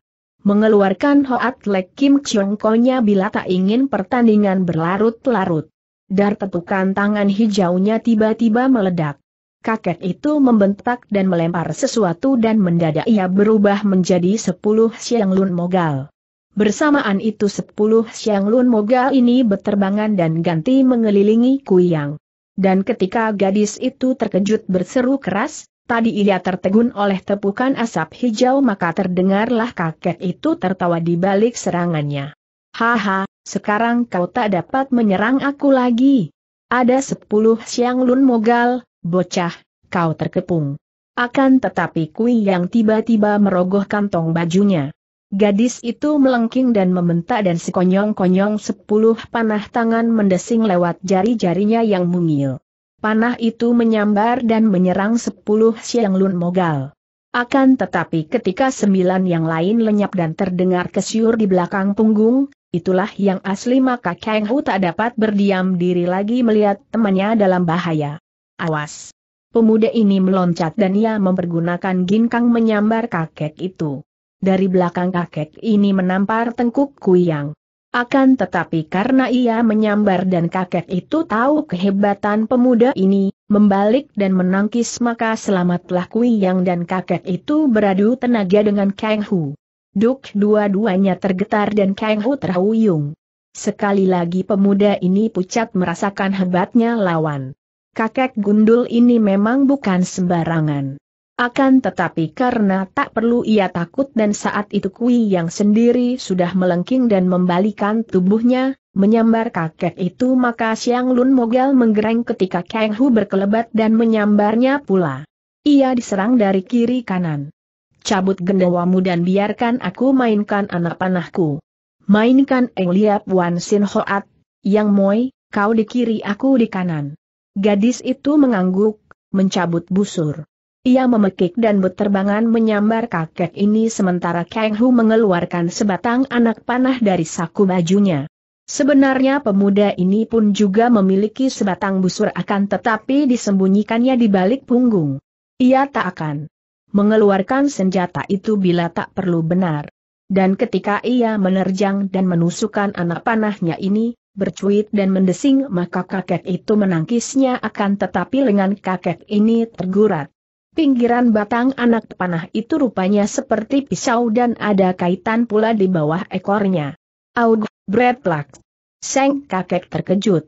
mengeluarkan Hoat Lek Kim Chiong Konya bila tak ingin pertandingan berlarut-larut. Dar tepukan tangan hijaunya tiba-tiba meledak. Kakek itu membentak dan melempar sesuatu dan mendadak ia berubah menjadi sepuluh siang lun mogal. Bersamaan itu sepuluh siang lun mogal ini berterbangan dan ganti mengelilingi kuyang. Dan ketika gadis itu terkejut berseru keras, Tadi ia tertegun oleh tepukan asap hijau maka terdengarlah kakek itu tertawa di balik serangannya. Haha, sekarang kau tak dapat menyerang aku lagi. Ada sepuluh siang lun mogal, bocah, kau terkepung. Akan tetapi kui yang tiba-tiba merogoh kantong bajunya. Gadis itu melengking dan membentak dan sekonyong-konyong sepuluh panah tangan mendesing lewat jari-jarinya yang mungil panah itu menyambar dan menyerang sepuluh siang lun mogal. Akan tetapi ketika sembilan yang lain lenyap dan terdengar kesyur di belakang punggung, itulah yang asli maka Kang Hu tak dapat berdiam diri lagi melihat temannya dalam bahaya. Awas! Pemuda ini meloncat dan ia mempergunakan ginkang menyambar kakek itu. Dari belakang kakek ini menampar tengkuk Kuyang. Akan tetapi karena ia menyambar dan kakek itu tahu kehebatan pemuda ini, membalik dan menangkis maka selamatlah Kui Yang dan kakek itu beradu tenaga dengan Kang Hu. Duk dua-duanya tergetar dan Kang Hu terhuyung. Sekali lagi pemuda ini pucat merasakan hebatnya lawan. Kakek gundul ini memang bukan sembarangan. Akan tetapi karena tak perlu ia takut dan saat itu Kui yang sendiri sudah melengking dan membalikan tubuhnya, menyambar kakek itu maka Siang Lun Mogel menggereng ketika Kang Hu berkelebat dan menyambarnya pula. Ia diserang dari kiri kanan. Cabut gendawamu dan biarkan aku mainkan anak panahku. Mainkan Eng Liap Wan Sin Hoat, Yang Moi, kau di kiri aku di kanan. Gadis itu mengangguk, mencabut busur. Ia memekik dan berterbangan menyambar kakek ini sementara Kang Hu mengeluarkan sebatang anak panah dari saku bajunya. Sebenarnya pemuda ini pun juga memiliki sebatang busur akan tetapi disembunyikannya di balik punggung. Ia tak akan mengeluarkan senjata itu bila tak perlu benar. Dan ketika ia menerjang dan menusukkan anak panahnya ini, bercuit dan mendesing maka kakek itu menangkisnya akan tetapi lengan kakek ini tergurat. Pinggiran batang anak panah itu rupanya seperti pisau dan ada kaitan pula di bawah ekornya. Aug, bretlak. Seng kakek terkejut.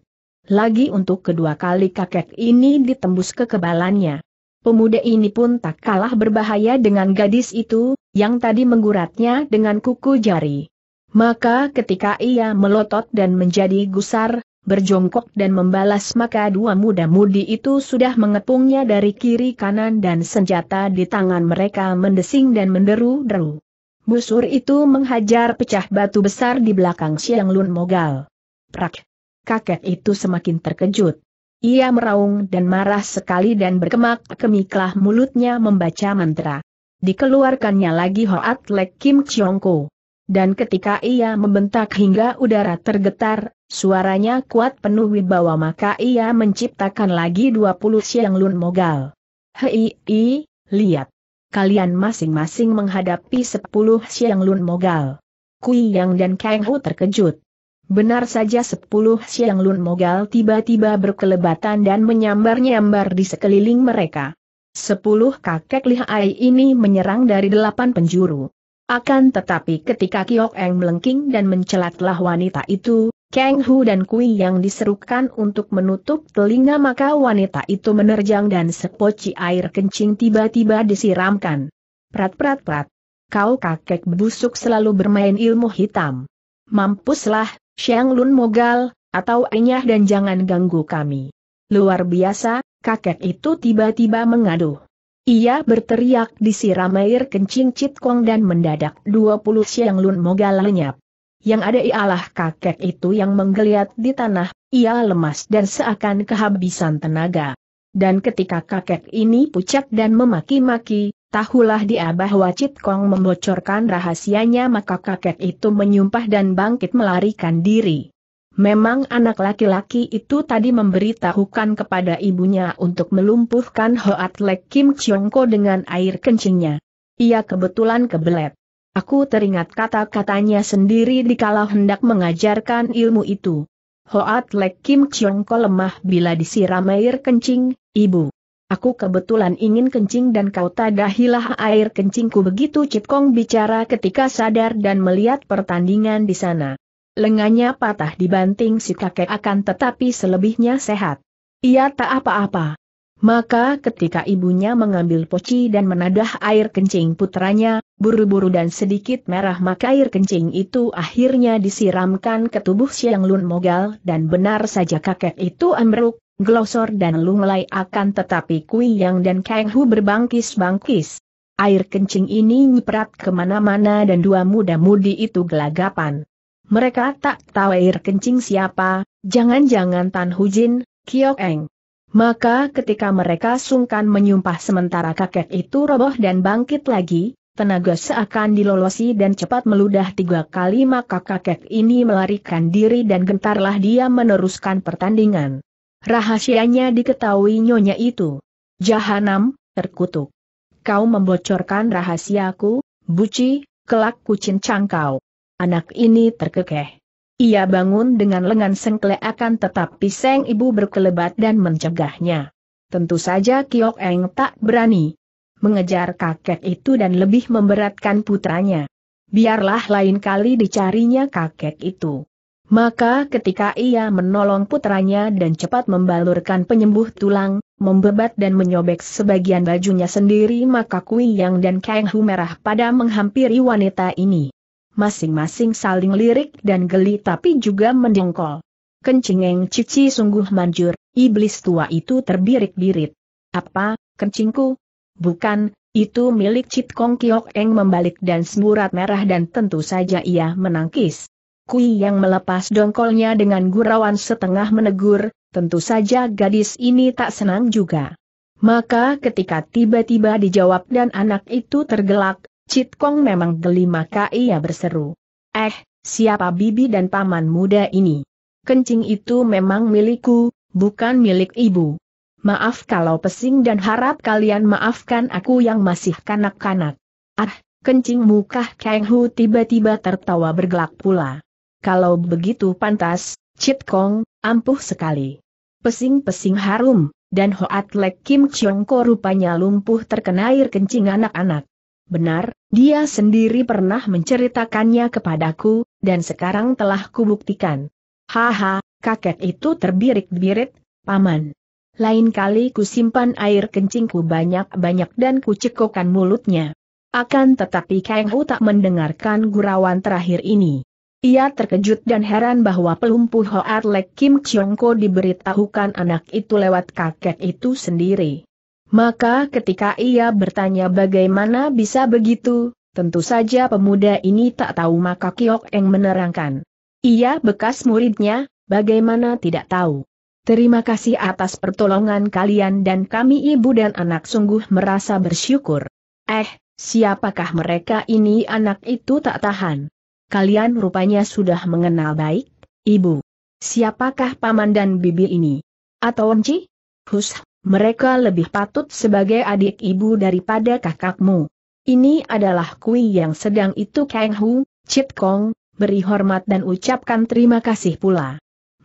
Lagi untuk kedua kali kakek ini ditembus kekebalannya. Pemuda ini pun tak kalah berbahaya dengan gadis itu, yang tadi mengguratnya dengan kuku jari. Maka ketika ia melotot dan menjadi gusar, berjongkok dan membalas maka dua muda-mudi itu sudah mengepungnya dari kiri kanan dan senjata di tangan mereka mendesing dan menderu-deru. Busur itu menghajar pecah batu besar di belakang Siang Lun Mogal. Prak! Kakek itu semakin terkejut. Ia meraung dan marah sekali dan berkemak-kemiklah mulutnya membaca mantra. Dikeluarkannya lagi Hoat Lek Kim Chiong Ko. Dan ketika ia membentak hingga udara tergetar, Suaranya kuat penuh wibawa maka ia menciptakan lagi 20 siang lun mogal. Hei, i, lihat. Kalian masing-masing menghadapi 10 siang lun mogal. Kui Yang dan Kang Hu terkejut. Benar saja 10 siang lun mogal tiba-tiba berkelebatan dan menyambar-nyambar di sekeliling mereka. 10 kakek lihai ini menyerang dari delapan penjuru. Akan tetapi ketika Kiok Eng melengking dan mencelatlah wanita itu, Kang Hu dan Kui yang diserukan untuk menutup telinga maka wanita itu menerjang dan sepoci air kencing tiba-tiba disiramkan. Prat-prat-prat. Kau kakek busuk selalu bermain ilmu hitam. Mampuslah, Xiang Lun Mogal, atau enyah dan jangan ganggu kami. Luar biasa, kakek itu tiba-tiba mengaduh. Ia berteriak disiram air kencing Kong dan mendadak 20 Xiang Lun Mogal lenyap. Yang ada ialah kakek itu yang menggeliat di tanah, ia lemas dan seakan kehabisan tenaga. Dan ketika kakek ini pucat dan memaki-maki, tahulah dia bahwa Cit Kong membocorkan rahasianya maka kakek itu menyumpah dan bangkit melarikan diri. Memang anak laki-laki itu tadi memberitahukan kepada ibunya untuk melumpuhkan Hoat Lek Kim Chiong Ko dengan air kencingnya. Ia kebetulan kebelet. Aku teringat kata-katanya sendiri dikala hendak mengajarkan ilmu itu. Hoat Lek Kim Chiong Ko lemah bila disiram air kencing, ibu. Aku kebetulan ingin kencing dan kau tadahilah air kencingku begitu Cip Kong bicara ketika sadar dan melihat pertandingan di sana. Lengannya patah dibanting si kakek akan tetapi selebihnya sehat. Ia tak apa-apa. Maka ketika ibunya mengambil poci dan menadah air kencing putranya, buru-buru dan sedikit merah maka air kencing itu akhirnya disiramkan ke tubuh Siang Lun Mogal dan benar saja kakek itu ambruk, glosor dan lunglai akan tetapi Kui Yang dan Kang Hu berbangkis-bangkis. Air kencing ini nyiprat kemana-mana dan dua muda-mudi itu gelagapan. Mereka tak tahu air kencing siapa, jangan-jangan Tan Hujin, Kiok Eng. Maka ketika mereka sungkan menyumpah sementara kakek itu roboh dan bangkit lagi, tenaga seakan dilolosi dan cepat meludah tiga kali maka kakek ini melarikan diri dan gentarlah dia meneruskan pertandingan. Rahasianya diketahui nyonya itu. Jahanam, terkutuk. Kau membocorkan rahasiaku, buci, kelak kucing cangkau. Anak ini terkekeh. Ia bangun dengan lengan sengkle akan tetapi Seng Ibu berkelebat dan mencegahnya. Tentu saja Kiok Eng tak berani mengejar kakek itu dan lebih memberatkan putranya. Biarlah lain kali dicarinya kakek itu. Maka ketika ia menolong putranya dan cepat membalurkan penyembuh tulang, membebat dan menyobek sebagian bajunya sendiri maka Kui Yang dan Kang Hu merah pada menghampiri wanita ini masing-masing saling lirik dan geli tapi juga mendengkol. Kencingeng cici sungguh manjur, iblis tua itu terbirik-birit. Apa, kencingku? Bukan, itu milik Cit Kong Kiok Eng membalik dan semburat merah dan tentu saja ia menangkis. Kui yang melepas dongkolnya dengan gurauan setengah menegur, tentu saja gadis ini tak senang juga. Maka ketika tiba-tiba dijawab dan anak itu tergelak, Cit Kong memang geli maka ia berseru. Eh, siapa bibi dan paman muda ini? Kencing itu memang milikku, bukan milik ibu. Maaf kalau pesing dan harap kalian maafkan aku yang masih kanak-kanak. Ah, kencing muka Kang Hu tiba-tiba tertawa bergelak pula. Kalau begitu pantas, Cit Kong, ampuh sekali. Pesing-pesing harum, dan Hoat Lek Kim Chiong Ko rupanya lumpuh terkena air kencing anak-anak. Benar, dia sendiri pernah menceritakannya kepadaku, dan sekarang telah kubuktikan. Haha, kakek itu terbirit-birit, paman. Lain kali ku simpan air kencingku banyak-banyak dan ku cekokan mulutnya. Akan tetapi Kang Hu tak mendengarkan gurauan terakhir ini. Ia terkejut dan heran bahwa pelumpuh Hoat Lek Kim Chiong Ko diberitahukan anak itu lewat kakek itu sendiri. Maka ketika ia bertanya bagaimana bisa begitu, tentu saja pemuda ini tak tahu maka Kiok Eng menerangkan. Ia bekas muridnya, bagaimana tidak tahu. Terima kasih atas pertolongan kalian dan kami ibu dan anak sungguh merasa bersyukur. Eh, siapakah mereka ini anak itu tak tahan. Kalian rupanya sudah mengenal baik, ibu. Siapakah paman dan bibi ini? Atau enci? Hush mereka lebih patut sebagai adik ibu daripada kakakmu. Ini adalah kui yang sedang itu Kang Hu, Chit Kong, beri hormat dan ucapkan terima kasih pula.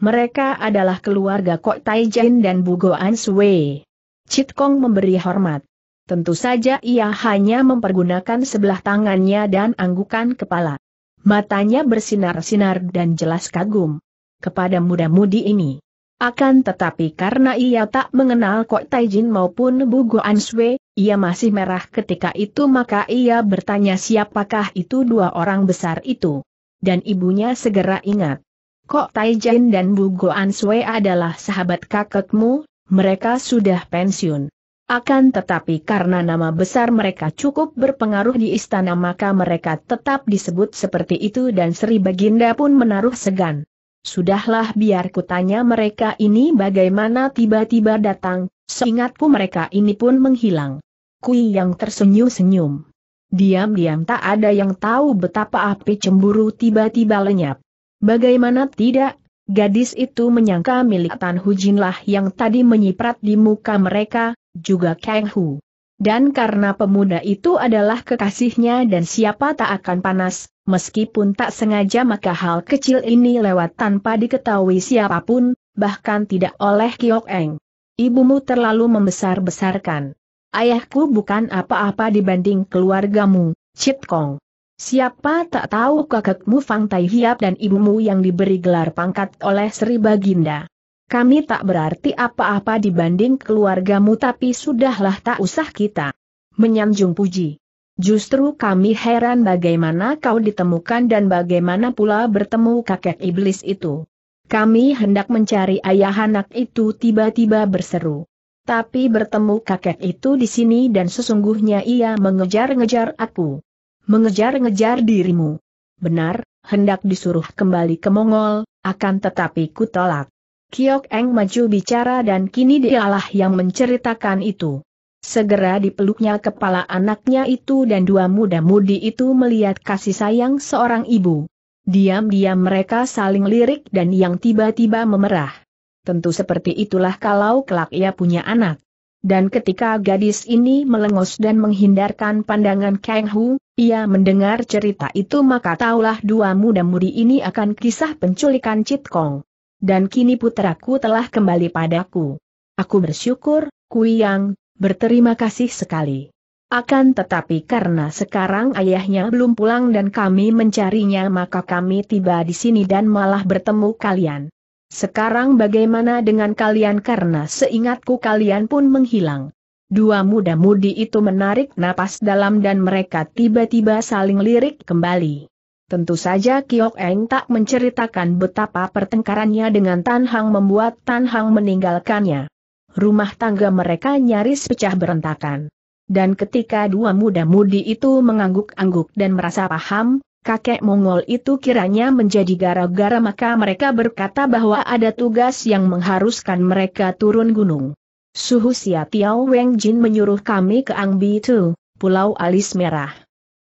Mereka adalah keluarga Kok Tai Jin dan Bugo An Sui. Chit Kong memberi hormat. Tentu saja ia hanya mempergunakan sebelah tangannya dan anggukan kepala. Matanya bersinar-sinar dan jelas kagum kepada muda-mudi ini. Akan tetapi karena ia tak mengenal Kok Taijin maupun Bugo Answe, ia masih merah ketika itu maka ia bertanya siapakah itu dua orang besar itu. Dan ibunya segera ingat. Kok Taijin dan Bugo Answe adalah sahabat kakekmu, mereka sudah pensiun. Akan tetapi karena nama besar mereka cukup berpengaruh di istana maka mereka tetap disebut seperti itu dan Sri Baginda pun menaruh segan. Sudahlah biar kutanya mereka ini bagaimana tiba-tiba datang, seingatku mereka ini pun menghilang. Kui yang tersenyum-senyum. Diam-diam tak ada yang tahu betapa api cemburu tiba-tiba lenyap. Bagaimana tidak, gadis itu menyangka milik Tan Hujinlah yang tadi menyiprat di muka mereka, juga Kang Hu. Dan karena pemuda itu adalah kekasihnya dan siapa tak akan panas, meskipun tak sengaja maka hal kecil ini lewat tanpa diketahui siapapun, bahkan tidak oleh Kiok Eng. Ibumu terlalu membesar-besarkan. Ayahku bukan apa-apa dibanding keluargamu, Chit Kong. Siapa tak tahu kakekmu Fang Tai Hiap dan ibumu yang diberi gelar pangkat oleh Sri Baginda. Kami tak berarti apa-apa dibanding keluargamu tapi sudahlah tak usah kita menyanjung puji. Justru kami heran bagaimana kau ditemukan dan bagaimana pula bertemu kakek iblis itu. Kami hendak mencari ayah anak itu tiba-tiba berseru. Tapi bertemu kakek itu di sini dan sesungguhnya ia mengejar-ngejar aku. Mengejar-ngejar dirimu. Benar, hendak disuruh kembali ke Mongol, akan tetapi ku tolak. Kiok Eng maju bicara dan kini dialah yang menceritakan itu. Segera dipeluknya kepala anaknya itu dan dua muda-mudi itu melihat kasih sayang seorang ibu. Diam-diam mereka saling lirik dan yang tiba-tiba memerah. Tentu seperti itulah kalau kelak ia punya anak. Dan ketika gadis ini melengos dan menghindarkan pandangan Kang Hu, ia mendengar cerita itu maka taulah dua muda-mudi ini akan kisah penculikan Cit Kong dan kini puteraku telah kembali padaku. Aku bersyukur, Kuyang, berterima kasih sekali. Akan tetapi karena sekarang ayahnya belum pulang dan kami mencarinya maka kami tiba di sini dan malah bertemu kalian. Sekarang bagaimana dengan kalian karena seingatku kalian pun menghilang. Dua muda-mudi itu menarik napas dalam dan mereka tiba-tiba saling lirik kembali. Tentu saja Kiok Eng tak menceritakan betapa pertengkarannya dengan Tan Hang membuat Tan Hang meninggalkannya. Rumah tangga mereka nyaris pecah berantakan. Dan ketika dua muda-mudi itu mengangguk-angguk dan merasa paham, kakek Mongol itu kiranya menjadi gara-gara maka mereka berkata bahwa ada tugas yang mengharuskan mereka turun gunung. Suhu Sia Tiao Weng Jin menyuruh kami ke Angbi Tu, Pulau Alis Merah.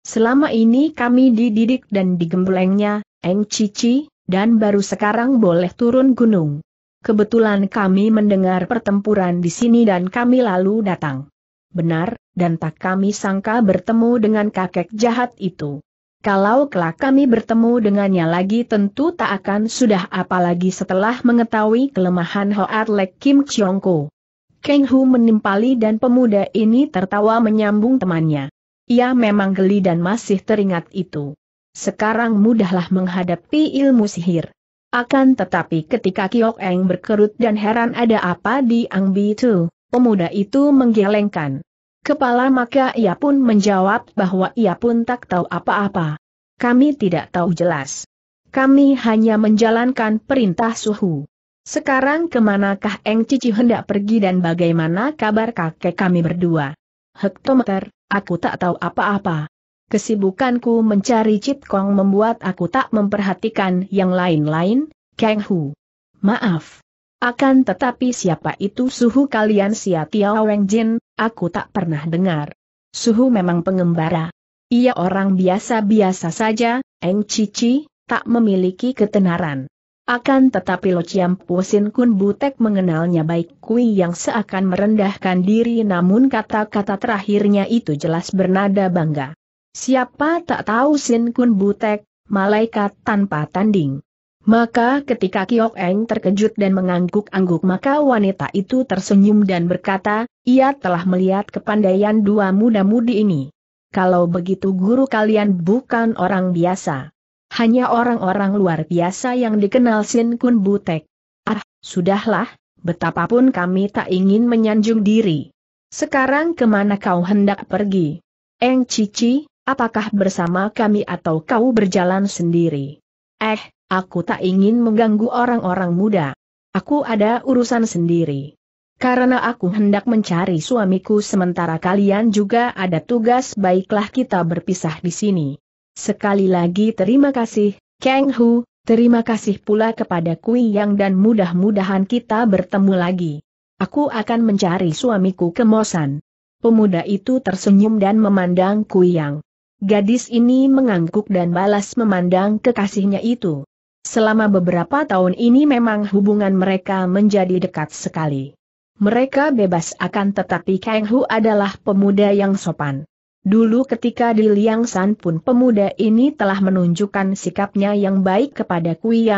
Selama ini kami dididik dan digembelengnya, Eng Cici, dan baru sekarang boleh turun gunung. Kebetulan kami mendengar pertempuran di sini dan kami lalu datang. Benar, dan tak kami sangka bertemu dengan kakek jahat itu. Kalau kelak kami bertemu dengannya lagi tentu tak akan sudah apalagi setelah mengetahui kelemahan Hoat Lek Kim Ko. Keng Hu menimpali dan pemuda ini tertawa menyambung temannya. Ia memang geli dan masih teringat itu. Sekarang mudahlah menghadapi ilmu sihir. Akan tetapi ketika Kiok Eng berkerut dan heran ada apa di Ang Bi itu, pemuda itu menggelengkan kepala maka ia pun menjawab bahwa ia pun tak tahu apa-apa. Kami tidak tahu jelas. Kami hanya menjalankan perintah suhu. Sekarang kemanakah Eng Cici hendak pergi dan bagaimana kabar kakek kami berdua? Hektometer, Aku tak tahu apa-apa. Kesibukanku mencari Cit Kong membuat aku tak memperhatikan yang lain-lain, Kang Hu. Maaf. Akan tetapi siapa itu suhu kalian Sia Tiao Weng Jin, aku tak pernah dengar. Suhu memang pengembara. Ia orang biasa-biasa saja, Eng Cici, tak memiliki ketenaran. Akan tetapi Lo Chiam Pusin Kun Butek mengenalnya baik Kui yang seakan merendahkan diri namun kata-kata terakhirnya itu jelas bernada bangga. Siapa tak tahu Sin Kun Butek, malaikat tanpa tanding. Maka ketika Kiok Eng terkejut dan mengangguk-angguk maka wanita itu tersenyum dan berkata, ia telah melihat kepandaian dua muda-mudi ini. Kalau begitu guru kalian bukan orang biasa. Hanya orang-orang luar biasa yang dikenal Sin Kun Butek. Ah, sudahlah, betapapun kami tak ingin menyanjung diri. Sekarang kemana kau hendak pergi? Eng Cici, apakah bersama kami atau kau berjalan sendiri? Eh, aku tak ingin mengganggu orang-orang muda. Aku ada urusan sendiri. Karena aku hendak mencari suamiku sementara kalian juga ada tugas baiklah kita berpisah di sini. Sekali lagi terima kasih, Kang Hu, terima kasih pula kepada Kui Yang dan mudah-mudahan kita bertemu lagi. Aku akan mencari suamiku ke Mosan. Pemuda itu tersenyum dan memandang Kui Yang. Gadis ini mengangguk dan balas memandang kekasihnya itu. Selama beberapa tahun ini memang hubungan mereka menjadi dekat sekali. Mereka bebas akan tetapi Kang Hu adalah pemuda yang sopan. Dulu ketika di Liang San pun pemuda ini telah menunjukkan sikapnya yang baik kepada Kui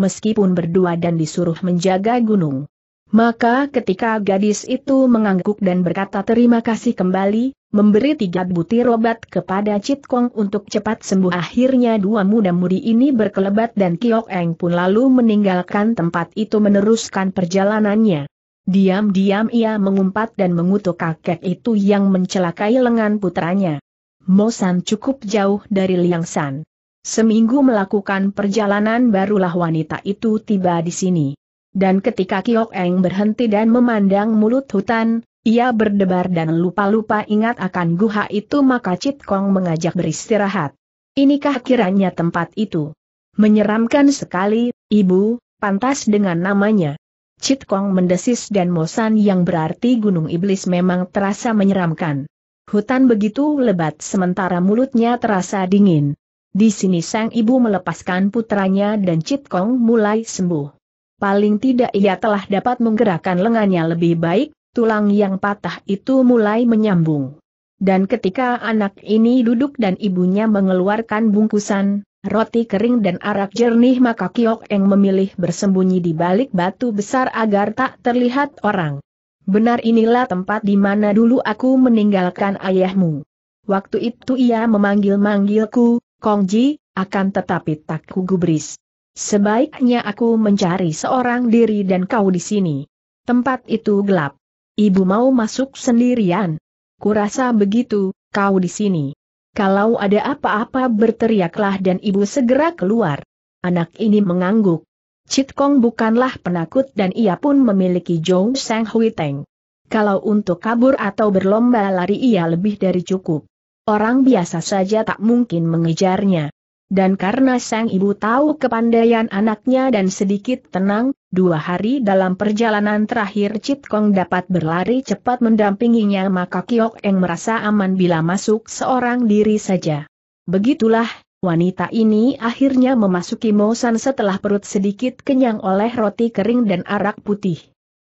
meskipun berdua dan disuruh menjaga gunung. Maka ketika gadis itu mengangguk dan berkata terima kasih kembali, memberi tiga butir obat kepada Chit Kong untuk cepat sembuh akhirnya dua muda-mudi ini berkelebat dan Kiok Eng pun lalu meninggalkan tempat itu meneruskan perjalanannya. Diam-diam ia mengumpat dan mengutuk kakek itu yang mencelakai lengan putranya. Mosan cukup jauh dari Liang San. Seminggu melakukan perjalanan barulah wanita itu tiba di sini. Dan ketika Kiok Eng berhenti dan memandang mulut hutan, ia berdebar dan lupa-lupa ingat akan guha itu maka Cit Kong mengajak beristirahat. Inikah kiranya tempat itu? Menyeramkan sekali, ibu, pantas dengan namanya. Cit Kong mendesis dan Mosan yang berarti gunung iblis memang terasa menyeramkan. Hutan begitu lebat sementara mulutnya terasa dingin. Di sini sang ibu melepaskan putranya dan Cit Kong mulai sembuh. Paling tidak ia telah dapat menggerakkan lengannya lebih baik, tulang yang patah itu mulai menyambung. Dan ketika anak ini duduk dan ibunya mengeluarkan bungkusan, roti kering dan arak jernih maka Kiok Eng memilih bersembunyi di balik batu besar agar tak terlihat orang. Benar inilah tempat di mana dulu aku meninggalkan ayahmu. Waktu itu ia memanggil-manggilku, Kongji, akan tetapi tak kugubris. Sebaiknya aku mencari seorang diri dan kau di sini. Tempat itu gelap. Ibu mau masuk sendirian. Kurasa begitu, kau di sini. Kalau ada apa-apa berteriaklah dan ibu segera keluar. Anak ini mengangguk. Chit Kong bukanlah penakut dan ia pun memiliki Jong Sang Hui Teng. Kalau untuk kabur atau berlomba lari ia lebih dari cukup. Orang biasa saja tak mungkin mengejarnya dan karena sang ibu tahu kepandaian anaknya dan sedikit tenang, dua hari dalam perjalanan terakhir Cit Kong dapat berlari cepat mendampinginya maka Kiok Eng merasa aman bila masuk seorang diri saja. Begitulah, wanita ini akhirnya memasuki Mosan setelah perut sedikit kenyang oleh roti kering dan arak putih.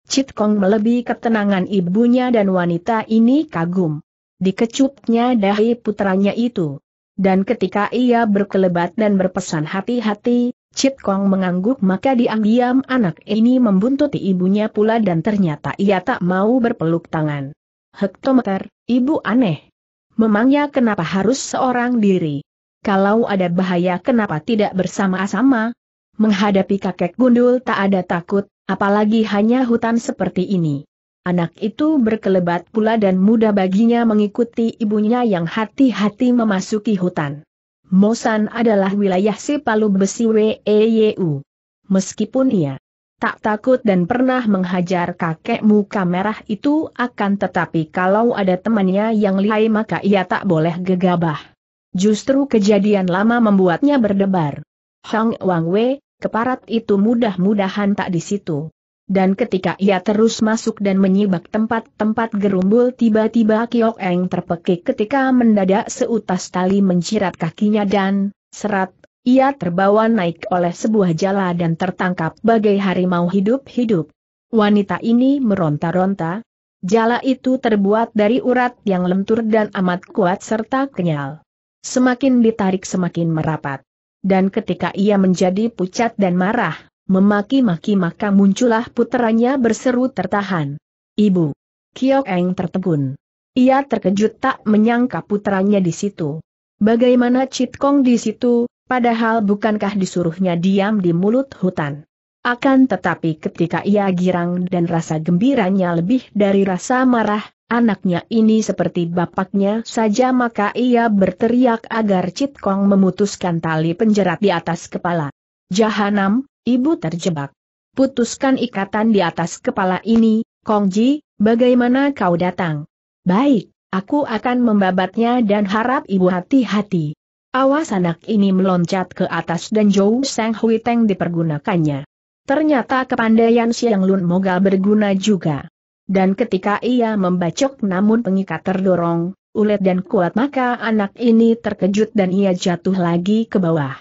Cit Kong melebihi ketenangan ibunya dan wanita ini kagum. Dikecupnya dahi putranya itu. Dan ketika ia berkelebat dan berpesan hati-hati, Cit Kong mengangguk maka diam-diam anak ini membuntuti ibunya pula dan ternyata ia tak mau berpeluk tangan. Hektometer, ibu aneh. Memangnya kenapa harus seorang diri? Kalau ada bahaya kenapa tidak bersama-sama? Menghadapi kakek gundul tak ada takut, apalagi hanya hutan seperti ini. Anak itu berkelebat pula dan mudah baginya mengikuti ibunya yang hati-hati memasuki hutan. Mosan adalah wilayah si Palu Besi Weyu. Meskipun ia tak takut dan pernah menghajar kakek muka merah itu akan tetapi kalau ada temannya yang lihai maka ia tak boleh gegabah. Justru kejadian lama membuatnya berdebar. Hang Wang Wei, keparat itu mudah-mudahan tak di situ dan ketika ia terus masuk dan menyibak tempat-tempat gerumbul tiba-tiba Kiok Eng terpekik ketika mendadak seutas tali mencirat kakinya dan, serat, ia terbawa naik oleh sebuah jala dan tertangkap bagai harimau hidup-hidup. Wanita ini meronta-ronta. Jala itu terbuat dari urat yang lentur dan amat kuat serta kenyal. Semakin ditarik semakin merapat. Dan ketika ia menjadi pucat dan marah, memaki-maki maka muncullah puteranya berseru tertahan. Ibu! Kiok Eng tertegun. Ia terkejut tak menyangka putranya di situ. Bagaimana Chit Kong di situ, padahal bukankah disuruhnya diam di mulut hutan. Akan tetapi ketika ia girang dan rasa gembiranya lebih dari rasa marah, anaknya ini seperti bapaknya saja maka ia berteriak agar Chit Kong memutuskan tali penjerat di atas kepala. Jahanam, Ibu terjebak. Putuskan ikatan di atas kepala ini, Kongji, bagaimana kau datang? Baik, aku akan membabatnya dan harap ibu hati-hati. Awas anak ini meloncat ke atas dan Zhou Sang Hui Teng dipergunakannya. Ternyata kepandaian Siang Lun Mogal berguna juga. Dan ketika ia membacok namun pengikat terdorong, ulet dan kuat maka anak ini terkejut dan ia jatuh lagi ke bawah.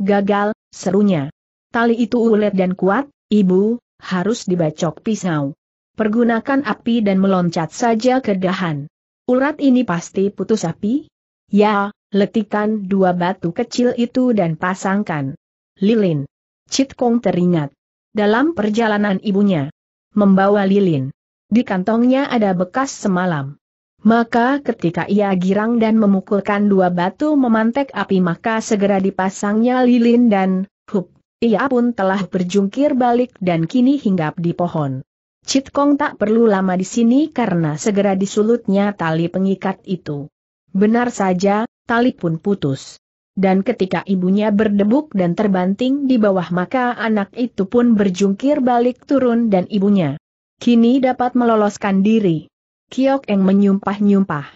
Gagal, serunya. Tali itu ulet dan kuat, ibu, harus dibacok pisau. Pergunakan api dan meloncat saja ke dahan. Urat ini pasti putus api? Ya, letikan dua batu kecil itu dan pasangkan. Lilin. Citkong teringat. Dalam perjalanan ibunya. Membawa lilin. Di kantongnya ada bekas semalam. Maka ketika ia girang dan memukulkan dua batu memantek api maka segera dipasangnya lilin dan, hup, ia pun telah berjungkir balik dan kini hinggap di pohon. Cit Kong tak perlu lama di sini karena segera disulutnya tali pengikat itu. Benar saja, tali pun putus. Dan ketika ibunya berdebuk dan terbanting di bawah maka anak itu pun berjungkir balik turun dan ibunya. Kini dapat meloloskan diri. Kiok Eng menyumpah-nyumpah.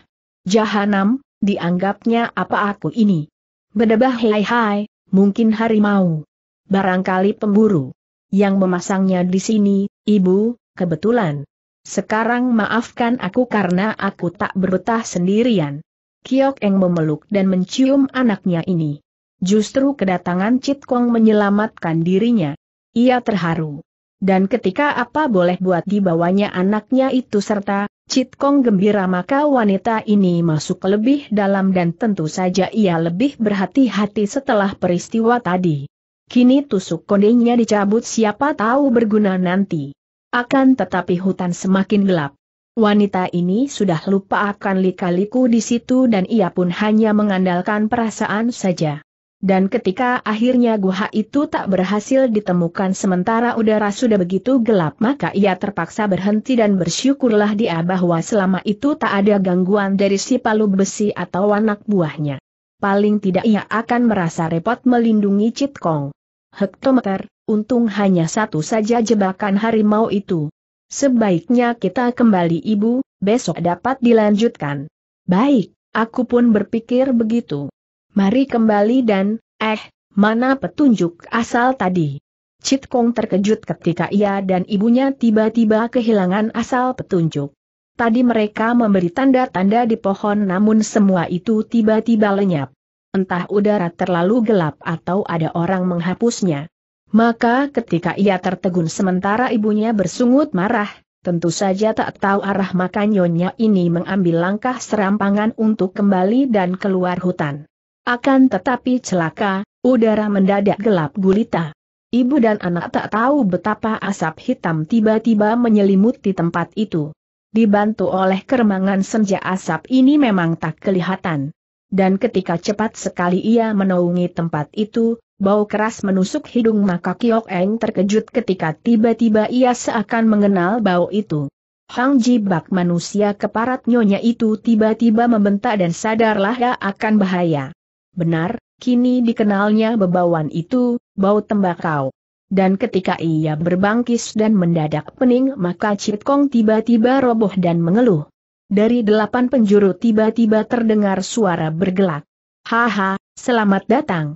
Jahanam, dianggapnya apa aku ini? Bedebah hai hai, mungkin harimau barangkali pemburu. Yang memasangnya di sini, ibu, kebetulan. Sekarang maafkan aku karena aku tak berbetah sendirian. Kiok Eng memeluk dan mencium anaknya ini. Justru kedatangan Cit Kong menyelamatkan dirinya. Ia terharu. Dan ketika apa boleh buat dibawanya anaknya itu serta, Cit Kong gembira maka wanita ini masuk lebih dalam dan tentu saja ia lebih berhati-hati setelah peristiwa tadi. Kini tusuk kondenya dicabut siapa tahu berguna nanti. Akan tetapi hutan semakin gelap. Wanita ini sudah lupa akan lika-liku di situ dan ia pun hanya mengandalkan perasaan saja. Dan ketika akhirnya guha itu tak berhasil ditemukan sementara udara sudah begitu gelap maka ia terpaksa berhenti dan bersyukurlah dia bahwa selama itu tak ada gangguan dari si palu besi atau anak buahnya. Paling tidak ia akan merasa repot melindungi Citkong hektometer, untung hanya satu saja jebakan harimau itu. Sebaiknya kita kembali ibu, besok dapat dilanjutkan. Baik, aku pun berpikir begitu. Mari kembali dan, eh, mana petunjuk asal tadi? Cit Kong terkejut ketika ia dan ibunya tiba-tiba kehilangan asal petunjuk. Tadi mereka memberi tanda-tanda di pohon namun semua itu tiba-tiba lenyap entah udara terlalu gelap atau ada orang menghapusnya. Maka ketika ia tertegun sementara ibunya bersungut marah, tentu saja tak tahu arah maka nyonya ini mengambil langkah serampangan untuk kembali dan keluar hutan. Akan tetapi celaka, udara mendadak gelap gulita. Ibu dan anak tak tahu betapa asap hitam tiba-tiba menyelimuti tempat itu. Dibantu oleh keremangan senja asap ini memang tak kelihatan dan ketika cepat sekali ia menaungi tempat itu, bau keras menusuk hidung maka Kiok Eng terkejut ketika tiba-tiba ia seakan mengenal bau itu. Hang Jibak manusia keparat nyonya itu tiba-tiba membentak dan sadarlah ia akan bahaya. Benar, kini dikenalnya bebauan itu, bau tembakau. Dan ketika ia berbangkis dan mendadak pening maka Chit Kong tiba-tiba roboh dan mengeluh dari delapan penjuru tiba-tiba terdengar suara bergelak. Haha, selamat datang.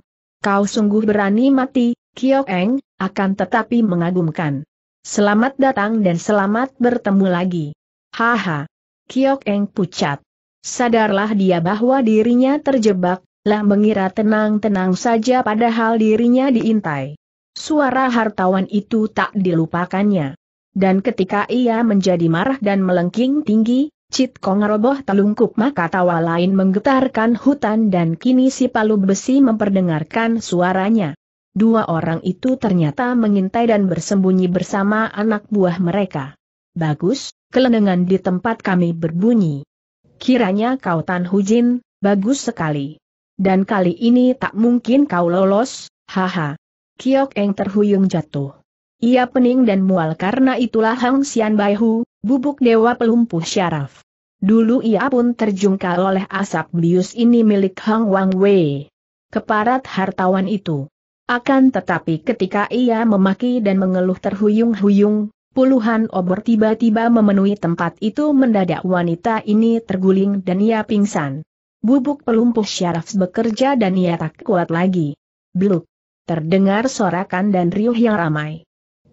Kau sungguh berani mati, Kiok Eng, akan tetapi mengagumkan. Selamat datang dan selamat bertemu lagi. Haha. Kiok Eng pucat. Sadarlah dia bahwa dirinya terjebak, lah mengira tenang-tenang saja padahal dirinya diintai. Suara hartawan itu tak dilupakannya. Dan ketika ia menjadi marah dan melengking tinggi, Cit Kong roboh telungkup maka tawa lain menggetarkan hutan dan kini si palu besi memperdengarkan suaranya. Dua orang itu ternyata mengintai dan bersembunyi bersama anak buah mereka. Bagus, kelenengan di tempat kami berbunyi. Kiranya kau Tan Hujin, bagus sekali. Dan kali ini tak mungkin kau lolos, haha. Kiok Eng terhuyung jatuh. Ia pening dan mual karena itulah Hang Xian Bai bubuk Dewa Pelumpuh Syaraf. Dulu ia pun terjungkal oleh asap bius ini milik Hang Wang Wei. Keparat hartawan itu. Akan tetapi ketika ia memaki dan mengeluh terhuyung-huyung, puluhan obor tiba-tiba memenuhi tempat itu mendadak wanita ini terguling dan ia pingsan. Bubuk pelumpuh syaraf bekerja dan ia tak kuat lagi. Bluk. Terdengar sorakan dan riuh yang ramai.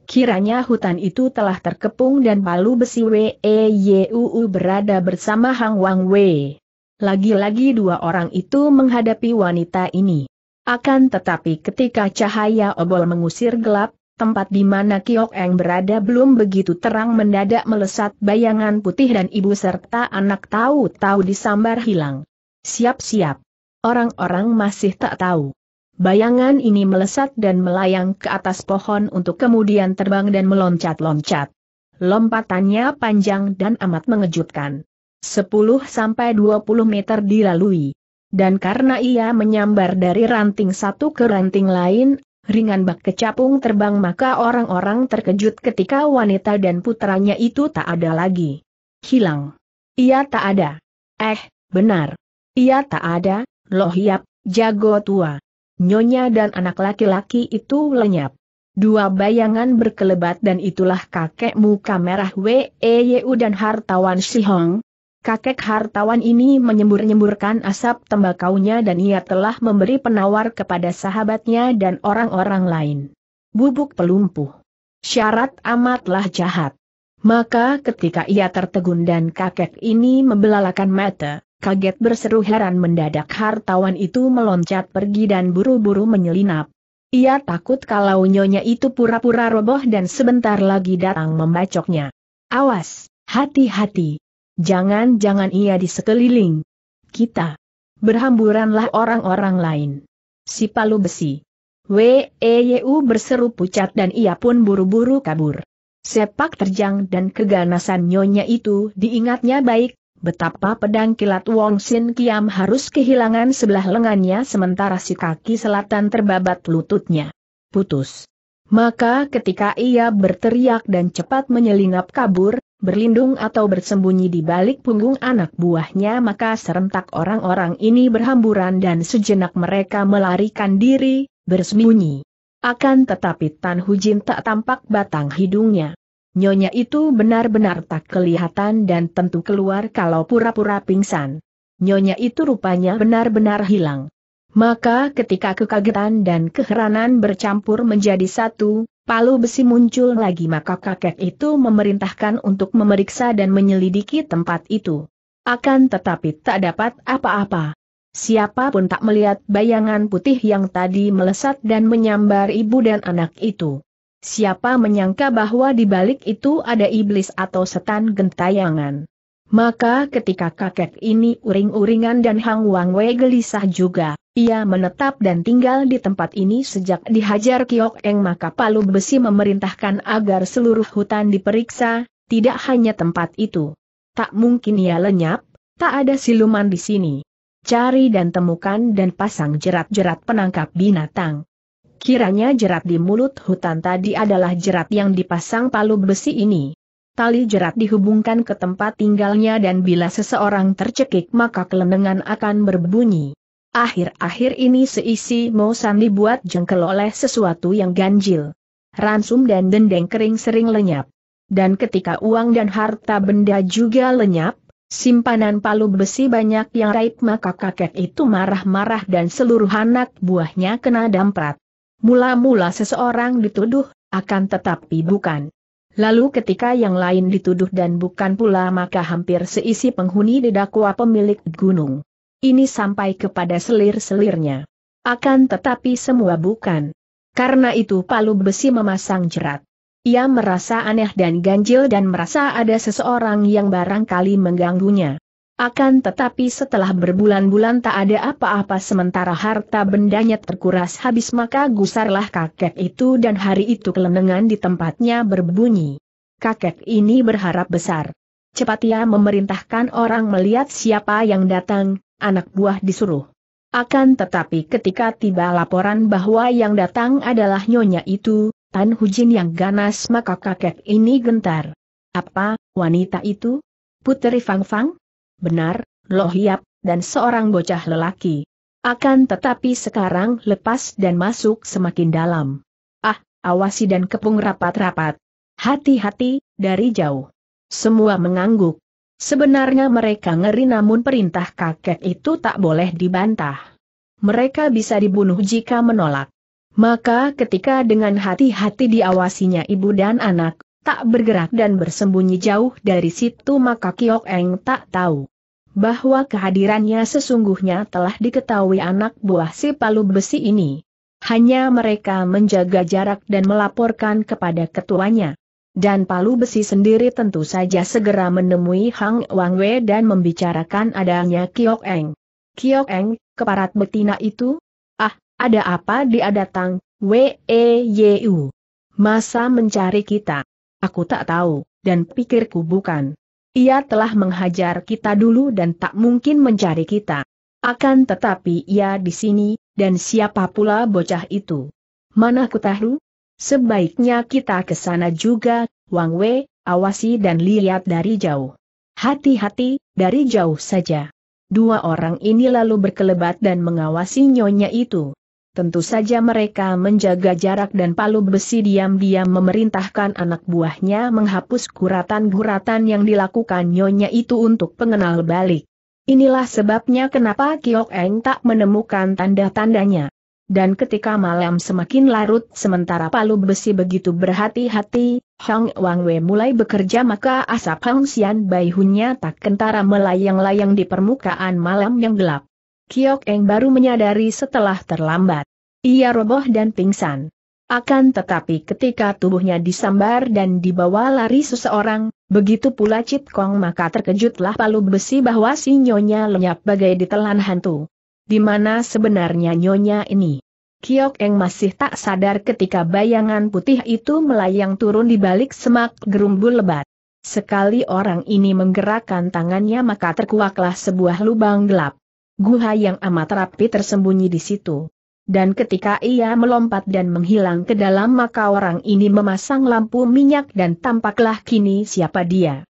Kiranya hutan itu telah terkepung dan palu besi Weyuu berada bersama Hang Wang Wei. Lagi-lagi dua orang itu menghadapi wanita ini. Akan tetapi ketika cahaya obol mengusir gelap, tempat di mana Kiok Eng berada belum begitu terang mendadak melesat bayangan putih dan ibu serta anak tahu-tahu disambar hilang. Siap-siap. Orang-orang masih tak tahu. Bayangan ini melesat dan melayang ke atas pohon untuk kemudian terbang dan meloncat-loncat. Lompatannya panjang dan amat mengejutkan. 10-20 meter dilalui. Dan karena ia menyambar dari ranting satu ke ranting lain, ringan bak kecapung terbang maka orang-orang terkejut ketika wanita dan putranya itu tak ada lagi. Hilang. Ia tak ada. Eh, benar. Ia tak ada, loh yap, jago tua. Nyonya dan anak laki-laki itu lenyap. Dua bayangan berkelebat dan itulah kakek muka merah Weyu dan hartawan Sihong. Kakek hartawan ini menyembur-nyemburkan asap tembakaunya dan ia telah memberi penawar kepada sahabatnya dan orang-orang lain. Bubuk pelumpuh. Syarat amatlah jahat. Maka ketika ia tertegun dan kakek ini membelalakan mata, kaget berseru heran mendadak hartawan itu meloncat pergi dan buru-buru menyelinap. Ia takut kalau nyonya itu pura-pura roboh dan sebentar lagi datang membacoknya. Awas, hati-hati. Jangan-jangan ia di sekeliling. Kita. Berhamburanlah orang-orang lain. Si palu besi. W.E.Y.U. E, berseru pucat dan ia pun buru-buru kabur. Sepak terjang dan keganasan nyonya itu diingatnya baik, betapa pedang kilat Wong Sin Kiam harus kehilangan sebelah lengannya sementara si kaki selatan terbabat lututnya. Putus. Maka ketika ia berteriak dan cepat menyelinap kabur, berlindung atau bersembunyi di balik punggung anak buahnya maka serentak orang-orang ini berhamburan dan sejenak mereka melarikan diri, bersembunyi. Akan tetapi Tan Hujin tak tampak batang hidungnya. Nyonya itu benar-benar tak kelihatan dan tentu keluar kalau pura-pura pingsan. Nyonya itu rupanya benar-benar hilang. Maka ketika kekagetan dan keheranan bercampur menjadi satu, palu besi muncul lagi maka kakek itu memerintahkan untuk memeriksa dan menyelidiki tempat itu. Akan tetapi tak dapat apa-apa. Siapapun tak melihat bayangan putih yang tadi melesat dan menyambar ibu dan anak itu. Siapa menyangka bahwa di balik itu ada iblis atau setan gentayangan. Maka ketika kakek ini uring-uringan dan Hang Wang Wei gelisah juga, ia menetap dan tinggal di tempat ini sejak dihajar Kiok Eng maka Palu Besi memerintahkan agar seluruh hutan diperiksa, tidak hanya tempat itu. Tak mungkin ia lenyap, tak ada siluman di sini. Cari dan temukan dan pasang jerat-jerat penangkap binatang. Kiranya jerat di mulut hutan tadi adalah jerat yang dipasang palu besi ini. Tali jerat dihubungkan ke tempat tinggalnya dan bila seseorang tercekik maka kelenengan akan berbunyi. Akhir-akhir ini seisi Mo San dibuat jengkel oleh sesuatu yang ganjil. Ransum dan dendeng kering sering lenyap. Dan ketika uang dan harta benda juga lenyap, simpanan palu besi banyak yang raib maka kakek itu marah-marah dan seluruh anak buahnya kena damprat. Mula-mula seseorang dituduh, akan tetapi bukan. Lalu ketika yang lain dituduh dan bukan pula maka hampir seisi penghuni didakwa pemilik gunung. Ini sampai kepada selir-selirnya. Akan tetapi semua bukan. Karena itu palu besi memasang jerat. Ia merasa aneh dan ganjil dan merasa ada seseorang yang barangkali mengganggunya. Akan tetapi setelah berbulan-bulan tak ada apa-apa sementara harta bendanya terkuras habis maka gusarlah kakek itu dan hari itu kelenengan di tempatnya berbunyi. Kakek ini berharap besar. Cepat ia memerintahkan orang melihat siapa yang datang, anak buah disuruh. Akan tetapi ketika tiba laporan bahwa yang datang adalah nyonya itu, Tan Hujin yang ganas maka kakek ini gentar. Apa, wanita itu? Puteri Fang Fang? Benar, Loh Hiap, dan seorang bocah lelaki. Akan tetapi sekarang lepas dan masuk semakin dalam. Ah, awasi dan kepung rapat-rapat. Hati-hati, dari jauh. Semua mengangguk. Sebenarnya mereka ngeri namun perintah kakek itu tak boleh dibantah. Mereka bisa dibunuh jika menolak. Maka ketika dengan hati-hati diawasinya ibu dan anak, tak bergerak dan bersembunyi jauh dari situ maka Kiok Eng tak tahu bahwa kehadirannya sesungguhnya telah diketahui anak buah si palu besi ini. Hanya mereka menjaga jarak dan melaporkan kepada ketuanya. Dan palu besi sendiri tentu saja segera menemui Hang Wang Wei dan membicarakan adanya Kiok Eng. Kiok Eng, keparat betina itu? Ah, ada apa dia datang, e Yu, Masa mencari kita. Aku tak tahu, dan pikirku bukan. Ia telah menghajar kita dulu dan tak mungkin mencari kita. Akan tetapi ia di sini, dan siapa pula bocah itu? Mana ku tahu? Sebaiknya kita ke sana juga, Wang Wei, awasi dan lihat dari jauh. Hati-hati, dari jauh saja. Dua orang ini lalu berkelebat dan mengawasi nyonya itu tentu saja mereka menjaga jarak dan palu besi diam-diam memerintahkan anak buahnya menghapus guratan-guratan yang dilakukan nyonya itu untuk pengenal balik. Inilah sebabnya kenapa Kiok Eng tak menemukan tanda-tandanya. Dan ketika malam semakin larut sementara palu besi begitu berhati-hati, Hang Wang Wei mulai bekerja maka asap Hang Xian Bai Hunnya tak kentara melayang-layang di permukaan malam yang gelap. Kiok Eng baru menyadari setelah terlambat. Ia roboh dan pingsan. Akan tetapi ketika tubuhnya disambar dan dibawa lari seseorang, begitu pula Cit Kong maka terkejutlah palu besi bahwa si nyonya lenyap bagai ditelan hantu. Di mana sebenarnya nyonya ini? Kiok Eng masih tak sadar ketika bayangan putih itu melayang turun di balik semak gerumbul lebat. Sekali orang ini menggerakkan tangannya maka terkuaklah sebuah lubang gelap. Guha yang amat rapi tersembunyi di situ. Dan ketika ia melompat dan menghilang ke dalam maka orang ini memasang lampu minyak dan tampaklah kini siapa dia.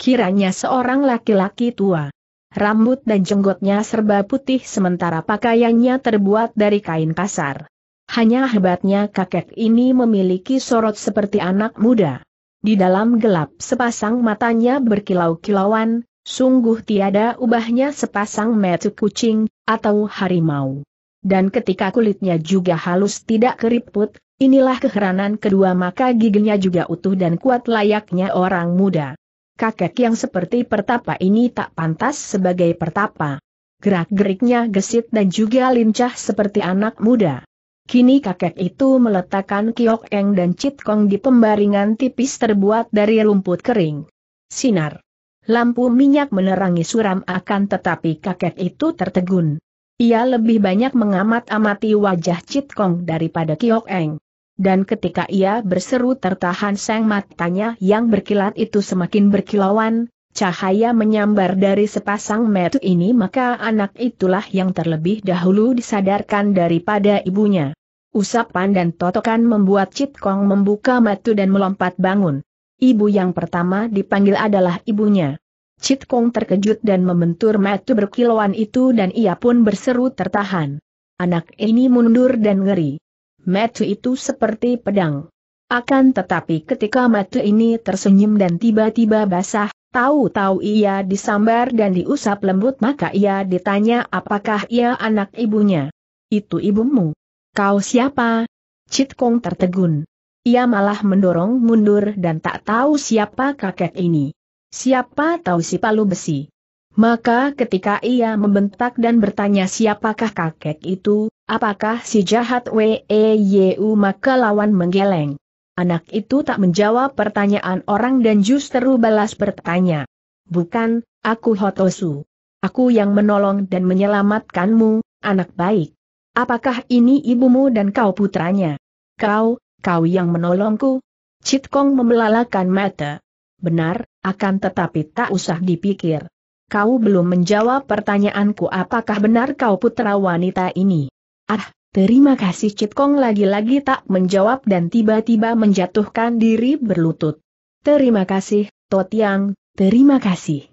Kiranya seorang laki-laki tua. Rambut dan jenggotnya serba putih sementara pakaiannya terbuat dari kain kasar. Hanya hebatnya kakek ini memiliki sorot seperti anak muda. Di dalam gelap sepasang matanya berkilau-kilauan, Sungguh tiada ubahnya sepasang metu kucing, atau harimau. Dan ketika kulitnya juga halus tidak keriput, inilah keheranan kedua maka giginya juga utuh dan kuat layaknya orang muda. Kakek yang seperti pertapa ini tak pantas sebagai pertapa. Gerak-geriknya gesit dan juga lincah seperti anak muda. Kini kakek itu meletakkan kiok eng dan citkong di pembaringan tipis terbuat dari rumput kering. Sinar Lampu minyak menerangi suram akan tetapi kakek itu tertegun. Ia lebih banyak mengamat-amati wajah Chit Kong daripada Kiok Eng. Dan ketika ia berseru tertahan sang matanya yang berkilat itu semakin berkilauan, cahaya menyambar dari sepasang mata ini maka anak itulah yang terlebih dahulu disadarkan daripada ibunya. Usapan dan totokan membuat Chit Kong membuka mata dan melompat bangun. Ibu yang pertama dipanggil adalah ibunya. Chit Kong terkejut dan membentur metu berkilauan itu dan ia pun berseru tertahan. Anak ini mundur dan ngeri. Metu itu seperti pedang. Akan tetapi ketika metu ini tersenyum dan tiba-tiba basah, tahu-tahu ia disambar dan diusap lembut maka ia ditanya apakah ia anak ibunya. Itu ibumu. Kau siapa? Chit Kong tertegun. Ia malah mendorong mundur dan tak tahu siapa kakek ini. Siapa tahu si palu besi. Maka ketika ia membentak dan bertanya siapakah kakek itu, apakah si jahat Weyu maka lawan menggeleng. Anak itu tak menjawab pertanyaan orang dan justru balas bertanya. Bukan, aku Hotosu. Aku yang menolong dan menyelamatkanmu, anak baik. Apakah ini ibumu dan kau putranya? Kau, kau yang menolongku? Cit Kong membelalakan mata. Benar, akan tetapi tak usah dipikir. Kau belum menjawab pertanyaanku apakah benar kau putra wanita ini? Ah, terima kasih Cit Kong lagi-lagi tak menjawab dan tiba-tiba menjatuhkan diri berlutut. Terima kasih, Totiang, terima kasih.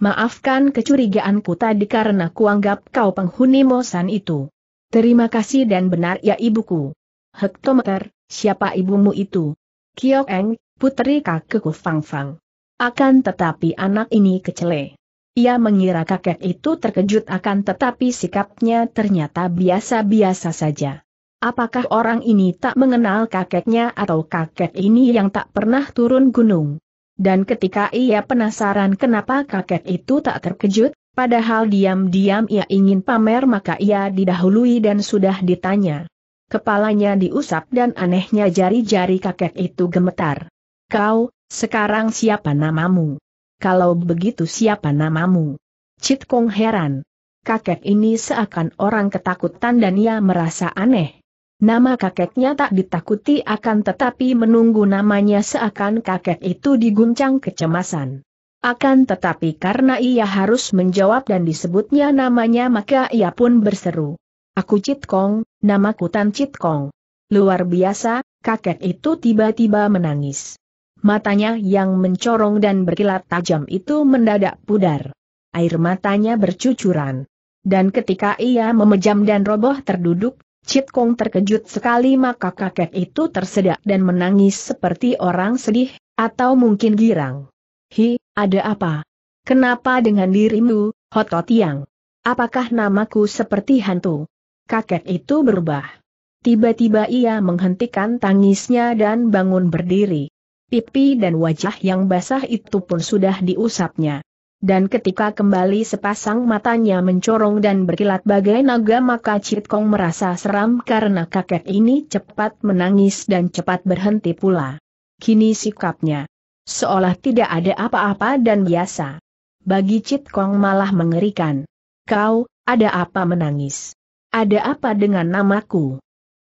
Maafkan kecurigaanku tadi karena kuanggap kau penghuni mosan itu. Terima kasih dan benar ya ibuku. Hektometer, Siapa ibumu itu? Kiok Eng, putri kakekku Fang Fang. Akan tetapi anak ini kecele. Ia mengira kakek itu terkejut akan tetapi sikapnya ternyata biasa-biasa saja. Apakah orang ini tak mengenal kakeknya atau kakek ini yang tak pernah turun gunung? Dan ketika ia penasaran kenapa kakek itu tak terkejut, padahal diam-diam ia ingin pamer maka ia didahului dan sudah ditanya. Kepalanya diusap dan anehnya jari-jari kakek itu gemetar. Kau, sekarang siapa namamu? Kalau begitu siapa namamu? Cit Kong heran. Kakek ini seakan orang ketakutan dan ia merasa aneh. Nama kakeknya tak ditakuti akan tetapi menunggu namanya seakan kakek itu diguncang kecemasan. Akan tetapi karena ia harus menjawab dan disebutnya namanya maka ia pun berseru. Aku Cit Kong, namaku Tan Cit Kong. Luar biasa, kakek itu tiba-tiba menangis. Matanya yang mencorong dan berkilat tajam itu mendadak pudar. Air matanya bercucuran. Dan ketika ia memejam dan roboh terduduk, Cit Kong terkejut sekali maka kakek itu tersedak dan menangis seperti orang sedih, atau mungkin girang. Hi, ada apa? Kenapa dengan dirimu, Hototiang? Apakah namaku seperti hantu? kakek itu berubah. Tiba-tiba ia menghentikan tangisnya dan bangun berdiri. Pipi dan wajah yang basah itu pun sudah diusapnya. Dan ketika kembali sepasang matanya mencorong dan berkilat bagai naga maka Cit Kong merasa seram karena kakek ini cepat menangis dan cepat berhenti pula. Kini sikapnya seolah tidak ada apa-apa dan biasa. Bagi Cit Kong malah mengerikan. Kau, ada apa menangis? Ada apa dengan namaku?